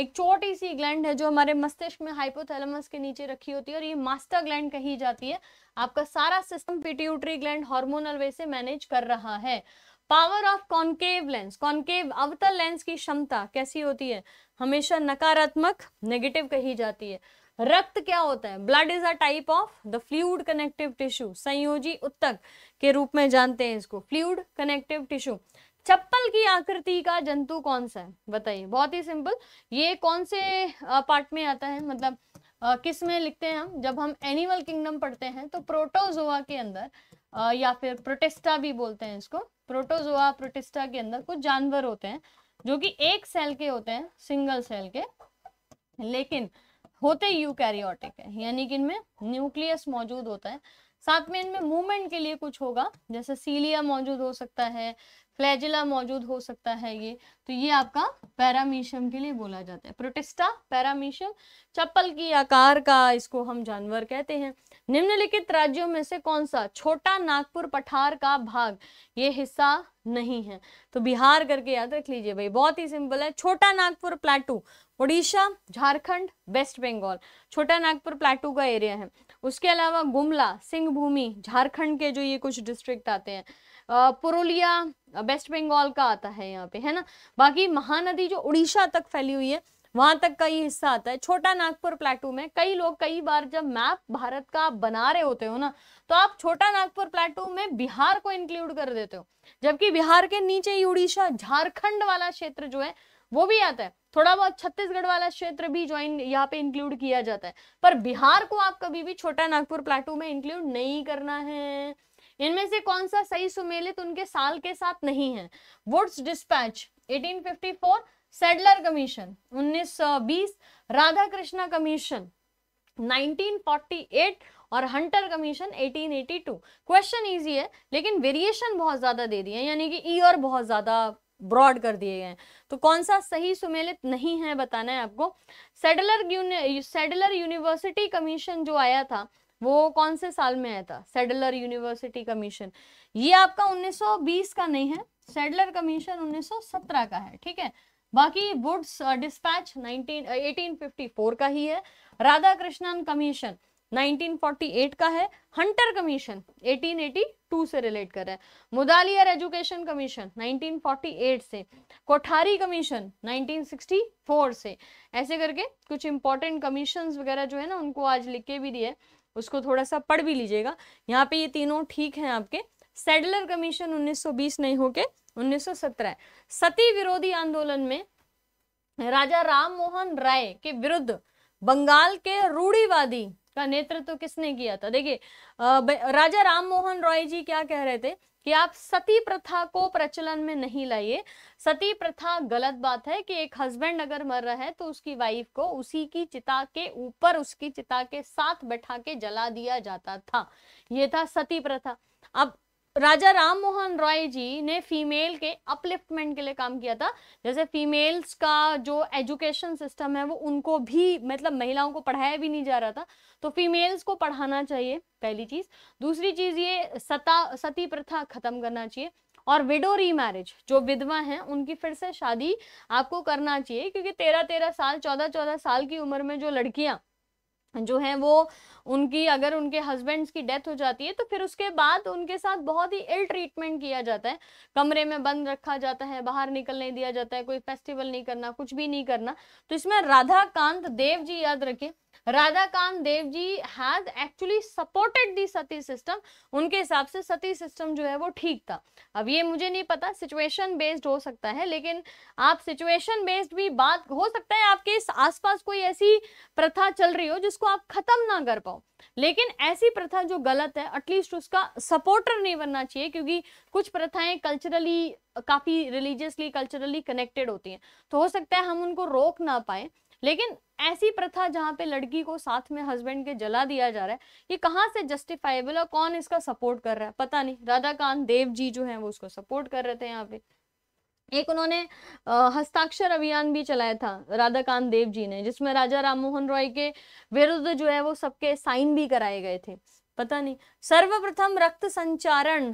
एक छोटी सी ग्लैंड है जो हमारे मस्तिष्क में हाइपोथैलेमस के नीचे रखी होती है और ये मास्टर ग्लैंड कही जाती है आपका सारा system pituitary gland hormonal way से मैनेज कर रहा है power of concave lens concave अवतल लेंस की क्षमता कैसी होती है हमेशा नकारात्मक नेगेटिव कही जाती है रक्त क्या होता है blood is a type of the fluid connective tissue संयोजी उत्तक के रूप में जानते हैं इसको फ्लूड कनेक्टिव टिश्यू चप्पल की आकृति का जंतु कौन सा है बताइए बहुत ही सिंपल ये कौन से पार्ट में आता है मतलब Uh, किस में लिखते हैं हम जब हम एनिमल किंगडम पढ़ते हैं तो प्रोटोजोआ के अंदर या फिर प्रोटेस्टा भी बोलते हैं इसको प्रोटोजोआ प्रोटेस्टा के अंदर कुछ जानवर होते हैं जो कि एक सेल के होते हैं सिंगल सेल के लेकिन होते यूकैरियोटिक है यानी कि इनमें न्यूक्लियस मौजूद होता है साथ में इनमें मूवमेंट के लिए कुछ होगा जैसे सीलिया मौजूद हो सकता है फ्लैजिला मौजूद हो सकता है ये तो ये आपका पैरामीशियम के लिए बोला जाता है प्रोटेस्टा पैरामीशियम चप्पल की आकार का इसको हम जानवर कहते हैं निम्नलिखित राज्यों में से कौन सा छोटा नागपुर पठार का भाग ये हिस्सा नहीं है तो बिहार करके याद रख लीजिए भाई बहुत ही सिंपल है Chota Nagpur plateau Orissa Jharkhand West Bengal Chota Nagpur plateau का एरिया है उसके अलावा गुमला सिंह भूमि झारखंड के जो ये कुछ डिस्ट्रिक्ट आते हैं पुरुलिया वेस्ट बंगाल का आता है यहाँ पे है ना बाकी महानदी जो उड़ीसा तक फैली हुई है वहां तक का ये हिस्सा आता है छोटा नागपुर प्लेटू में कई लोग कई बार जब मैप भारत का आप बना रहे होते हो ना तो आप छोटा नागपुर प्लेटू में बिहार को इंक्लूड कर देते हो जबकि बिहार के नीचे ही उड़ीसा झारखंड वाला क्षेत्र जो है वो भी आता है थोड़ा बहुत छत्तीसगढ़ वाला क्षेत्र भी ज्वाइन यहाँ पे इंक्लूड किया जाता है पर बिहार को आप कभी भी छोटा नागपुर प्लेटू में इंक्लूड नहीं करना है इनमें से कौन सा सही सुमेलित उनके साल के साथ नहीं है Wood's despatch 1854 Sadler commission 1920 Radha Krishna commission 1948 और हंटर कमीशन 1882 क्वेश्चन इजी है लेकिन वेरिएशन बहुत ज्यादा दे दिए यानी कि ईयर e बहुत ज्यादा ब्रॉड कर दिए गए तो कौन सा सही सुमेलित नहीं है बताना है आपको सेडलर सेडलर यूनिवर्सिटी कमीशन जो आया था वो कौन से साल में आया था सेडलर यूनिवर्सिटी कमीशन ये आपका 1920 का नहीं है सेडलर कमीशन 1917 का है ठीक है बाकी वुड्स डिस्पैच 19 1854 का ही है राधा कृष्णन कमीशन 1948 का है हंटर कमीशन 1882 से रिलेट कर रहा है मुदालियर एजुकेशन कमीशन 1948 से कोठारी कमीशन 1964 से ऐसे करके कुछ इंपॉर्टेंट कमीशन वगैरह जो है ना उनको आज लिख के भी दिए उसको थोड़ा सा पढ़ भी लीजिएगा यहाँ पे ये तीनों ठीक हैं आपके सेडलर कमीशन 1920 नहीं होके 1917 सती विरोधी आंदोलन में राजा राम मोहन राय के विरुद्ध बंगाल के रूढ़ीवादी का नेतृत्व तो किसने किया था देखिए राजा राम मोहन रॉय जी क्या कह रहे थे कि आप सती प्रथा को प्रचलन में नहीं लाइए सती प्रथा गलत बात है कि एक हस्बैंड अगर मर रहा है तो उसकी वाइफ को उसी की चिता के ऊपर उसकी चिता के साथ बैठा के जला दिया जाता था ये था सती प्रथा अब राजा राम मोहन रॉय जी ने फीमेल के अपलिफ्टमेंट के लिए काम किया था जैसे फीमेल्स का जो एजुकेशन सिस्टम है वो उनको भी मतलब महिलाओं को पढ़ाया भी नहीं जा रहा था तो फीमेल्स को पढ़ाना चाहिए पहली चीज़ दूसरी चीज़ ये सता सती प्रथा ख़त्म करना चाहिए और विडो री मैरिज जो विधवा हैं उनकी फिर से शादी आपको करना चाहिए क्योंकि तेरह तेरह साल चौदह चौदह साल की उम्र में जो लड़कियां जो है वो उनकी अगर उनके हस्बैंड्स की डेथ हो जाती है तो फिर उसके बाद उनके साथ बहुत ही इल ट्रीटमेंट किया जाता है कमरे में बंद रखा जाता है बाहर निकल नहीं दिया जाता है कोई फेस्टिवल नहीं करना कुछ भी नहीं करना तो इसमें राधा कांत देव जी याद रखें Radhakant Dev ji has actually supported the sati system उनके हिसाब से सती सिस्टम जो है वो ठीक था अब ये मुझे नहीं पता सिचुएशन बेस्ड हो सकता है लेकिन आप सिचुएशन बेस्ड भी बात हो सकता है आपके आसपास कोई ऐसी प्रथा चल रही हो जिसको उसको आप खत्म ना कर पाओ लेकिन ऐसी प्रथा जो गलत है एटलीस्ट उसका सपोर्टर नहीं बनना चाहिए क्योंकि कुछ प्रथाएं कल्चरली काफ़ी रिलीजियसली कल्चरली कनेक्टेड होती हैं तो हो सकता है हम उनको रोक ना पाए लेकिन ऐसी प्रथा जहाँ पे लड़की को साथ में हस्बैंड के जला दिया जा रहा है ये कहाँ से जस्टिफाइबल और कौन इसका सपोर्ट कर रहा है पता नहीं राधाकांत देव जी जो है वो उसको सपोर्ट कर रहे थे यहाँ पे एक उन्होंने हस्ताक्षर अभियान भी चलाया था राधाकांत देव जी ने जिसमें राजा राम मोहन रॉय के विरुद्ध जो है वो सबके साइन भी कराए गए थे पता नहीं सर्वप्रथम रक्त संचारण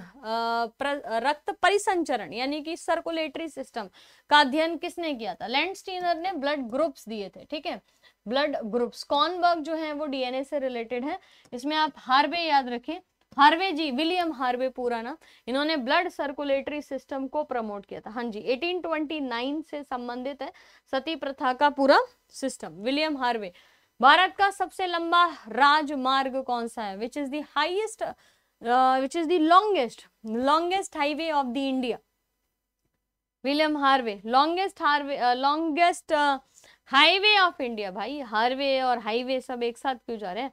रक्त परिसंचरण यानी कि सर्कुलेटरी सिस्टम का अध्ययन किसने किया था लैंडस्टीनर ने ब्लड ग्रुप्स दिए थे ठीक है ब्लड ग्रुप्स कॉनबर्ग जो है वो डीएनए से रिलेटेड है इसमें आप हार्वे याद रखें हार्वे जी विलियम हार्वे पूरा नाम इन्होंने ब्लड सर्कुलेटरी सिस्टम को प्रमोट किया था हाँ जी 1829 से संबंधित है सती प्रथा का पूरा सिस्टम विलियम हार्वे भारत का सबसे लंबा राजमार्ग कौन सा है which is the highest which is the longest longest highway of the India William Harvey longest Harvey longest highway of India भाई हार्वे और हाईवे सब एक साथ क्यों जा रहे हैं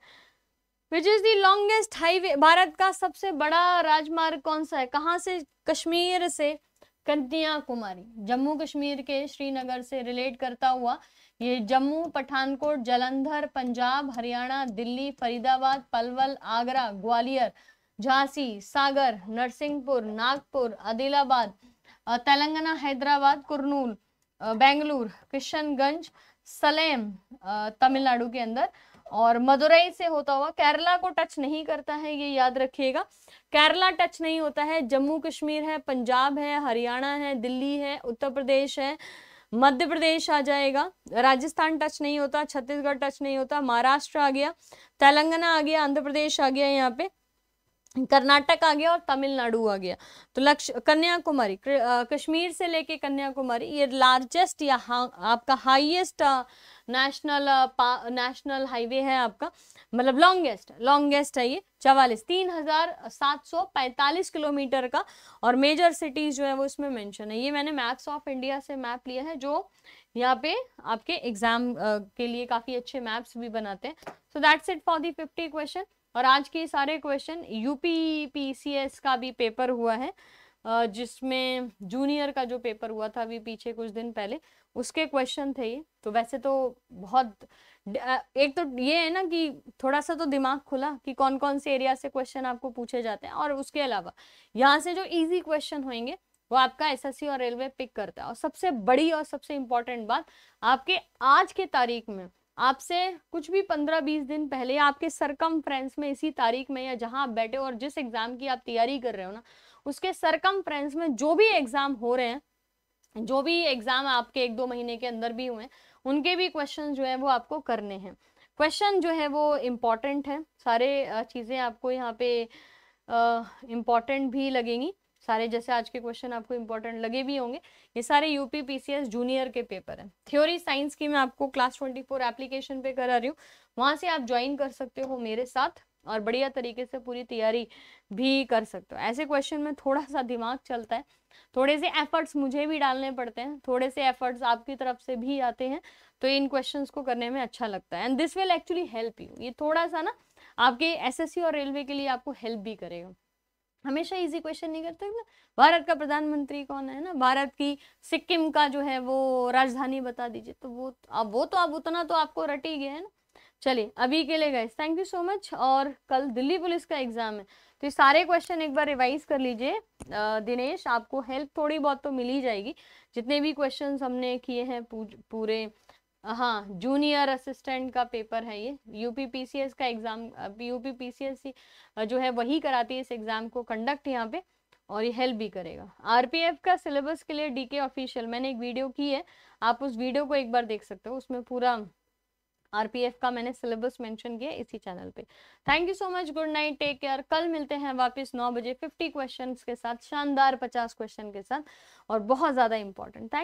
which is the longest highway भारत का सबसे बड़ा राजमार्ग कौन सा है कहाँ से कश्मीर से कन्याकुमारी जम्मू कश्मीर के श्रीनगर से रिलेट करता हुआ ये जम्मू पठानकोट जलंधर पंजाब हरियाणा दिल्ली फरीदाबाद पलवल आगरा ग्वालियर झांसी सागर नरसिंहपुर नागपुर आदिलाबाद तेलंगाना हैदराबाद कुरनूल बेंगलुरु किशनगंज सलेम तमिलनाडु के अंदर और मदुरई से होता हुआ केरला को टच नहीं करता है ये याद रखिएगा केरला टच नहीं होता है जम्मू कश्मीर है पंजाब है हरियाणा है दिल्ली है उत्तर प्रदेश है मध्य प्रदेश आ जाएगा राजस्थान टच नहीं होता छत्तीसगढ़ टच नहीं होता महाराष्ट्र आ गया तेलंगाना आ गया आंध्र प्रदेश आ गया यहाँ पे कर्नाटक आ गया और तमिलनाडु आ गया तो लक्ष्य कन्याकुमारी कश्मीर से लेके कन्याकुमारी ये लार्जेस्ट या हा, आपका हाईएस्ट नेशनल नेशनल हाईवे है आपका मतलब लॉन्गेस्ट लॉन्गेस्ट है ये चवालीस तीन हजार सात सौ पैंतालीस किलोमीटर का और मेजर सिटीज जो है वो इसमें मेंशन है ये मैंने मैप्स ऑफ इंडिया से मैप लिया है जो यहाँ पे आपके एग्जाम के लिए काफ़ी अच्छे मैप्स भी बनाते हैं so that's it for the fifty question और आज के सारे क्वेश्चन यूपी पी का भी पेपर हुआ है जिसमें जूनियर का जो पेपर हुआ था अभी पीछे कुछ दिन पहले उसके क्वेश्चन थे ये तो वैसे तो बहुत एक तो ये है ना कि थोड़ा सा तो दिमाग खुला कि कौन कौन से एरिया से क्वेश्चन आपको पूछे जाते हैं और उसके अलावा यहाँ से जो इजी क्वेश्चन होंगे वो आपका एसएससी और रेलवे पिक करता है और सबसे बड़ी और सबसे इम्पोर्टेंट बात आपके आज के तारीख में आपसे कुछ भी पंद्रह बीस दिन पहले आपके सरकम में इसी तारीख में या जहाँ आप बैठे हो और जिस एग्ज़ाम की आप तैयारी कर रहे हो ना उसके सरकम में जो भी एग्ज़ाम हो रहे हैं जो भी एग्ज़ाम आपके एक दो महीने के अंदर भी हुए हैं उनके भी क्वेश्चन जो है वो आपको करने हैं क्वेश्चन जो है वो इम्पॉर्टेंट है सारे चीज़ें आपको यहाँ पे इम्पॉर्टेंट भी लगेंगी सारे जैसे आज के क्वेश्चन आपको इंपॉर्टेंट लगे भी होंगे ये सारे यूपी पीसीएस जूनियर के पेपर हैं थ्योरी साइंस की मैं आपको क्लास ट्वेंटी फोर एप्लीकेशन पे करा रही हूँ वहां से आप ज्वाइन कर सकते हो मेरे साथ और बढ़िया तरीके से पूरी तैयारी भी कर सकते हो ऐसे क्वेश्चन में थोड़ा सा दिमाग चलता है थोड़े से एफर्ट्स मुझे भी डालने पड़ते हैं थोड़े से एफर्ट्स आपकी तरफ से भी आते हैं तो इन क्वेश्चंस को करने में अच्छा लगता है and this will actually help you ये थोड़ा सा ना आपके एसएससी और रेलवे के लिए आपको हेल्प भी करेगा हमेशा इजी क्वेश्चन नहीं करते ना भारत का प्रधानमंत्री कौन है ना भारत की सिक्किम का जो है वो राजधानी बता दीजिए तो वो अब वो तो अब उतना तो आपको रट ही गया है ना चलिए अभी के लिए गए थैंक यू सो मच और कल दिल्ली पुलिस का एग्जाम है तो ये सारे क्वेश्चन एक बार रिवाइज कर लीजिए दिनेश आपको हेल्प थोड़ी बहुत तो मिल ही जाएगी जितने भी क्वेश्चन हमने किए हैं पूरे हाँ जूनियर असिस्टेंट का पेपर है ये यूपीपीसीएस का एग्जाम यूपी जो है वही कराती है इस एग्जाम को कंडक्ट यहाँ पे और ये हेल्प भी करेगा आरपीएफ का सिलेबस के लिए डीके ऑफिशियल मैंने एक वीडियो की है आप उस वीडियो को एक बार देख सकते हो उसमें पूरा आरपीएफ का मैंने सिलेबस मेंशन किया इसी चैनल पे thank you so much good night take care कल मिलते हैं वापस 9 बजे 50 क्वेश्चंस के साथ शानदार 50 क्वेश्चन के साथ और बहुत ज़्यादा इंपॉर्टेंट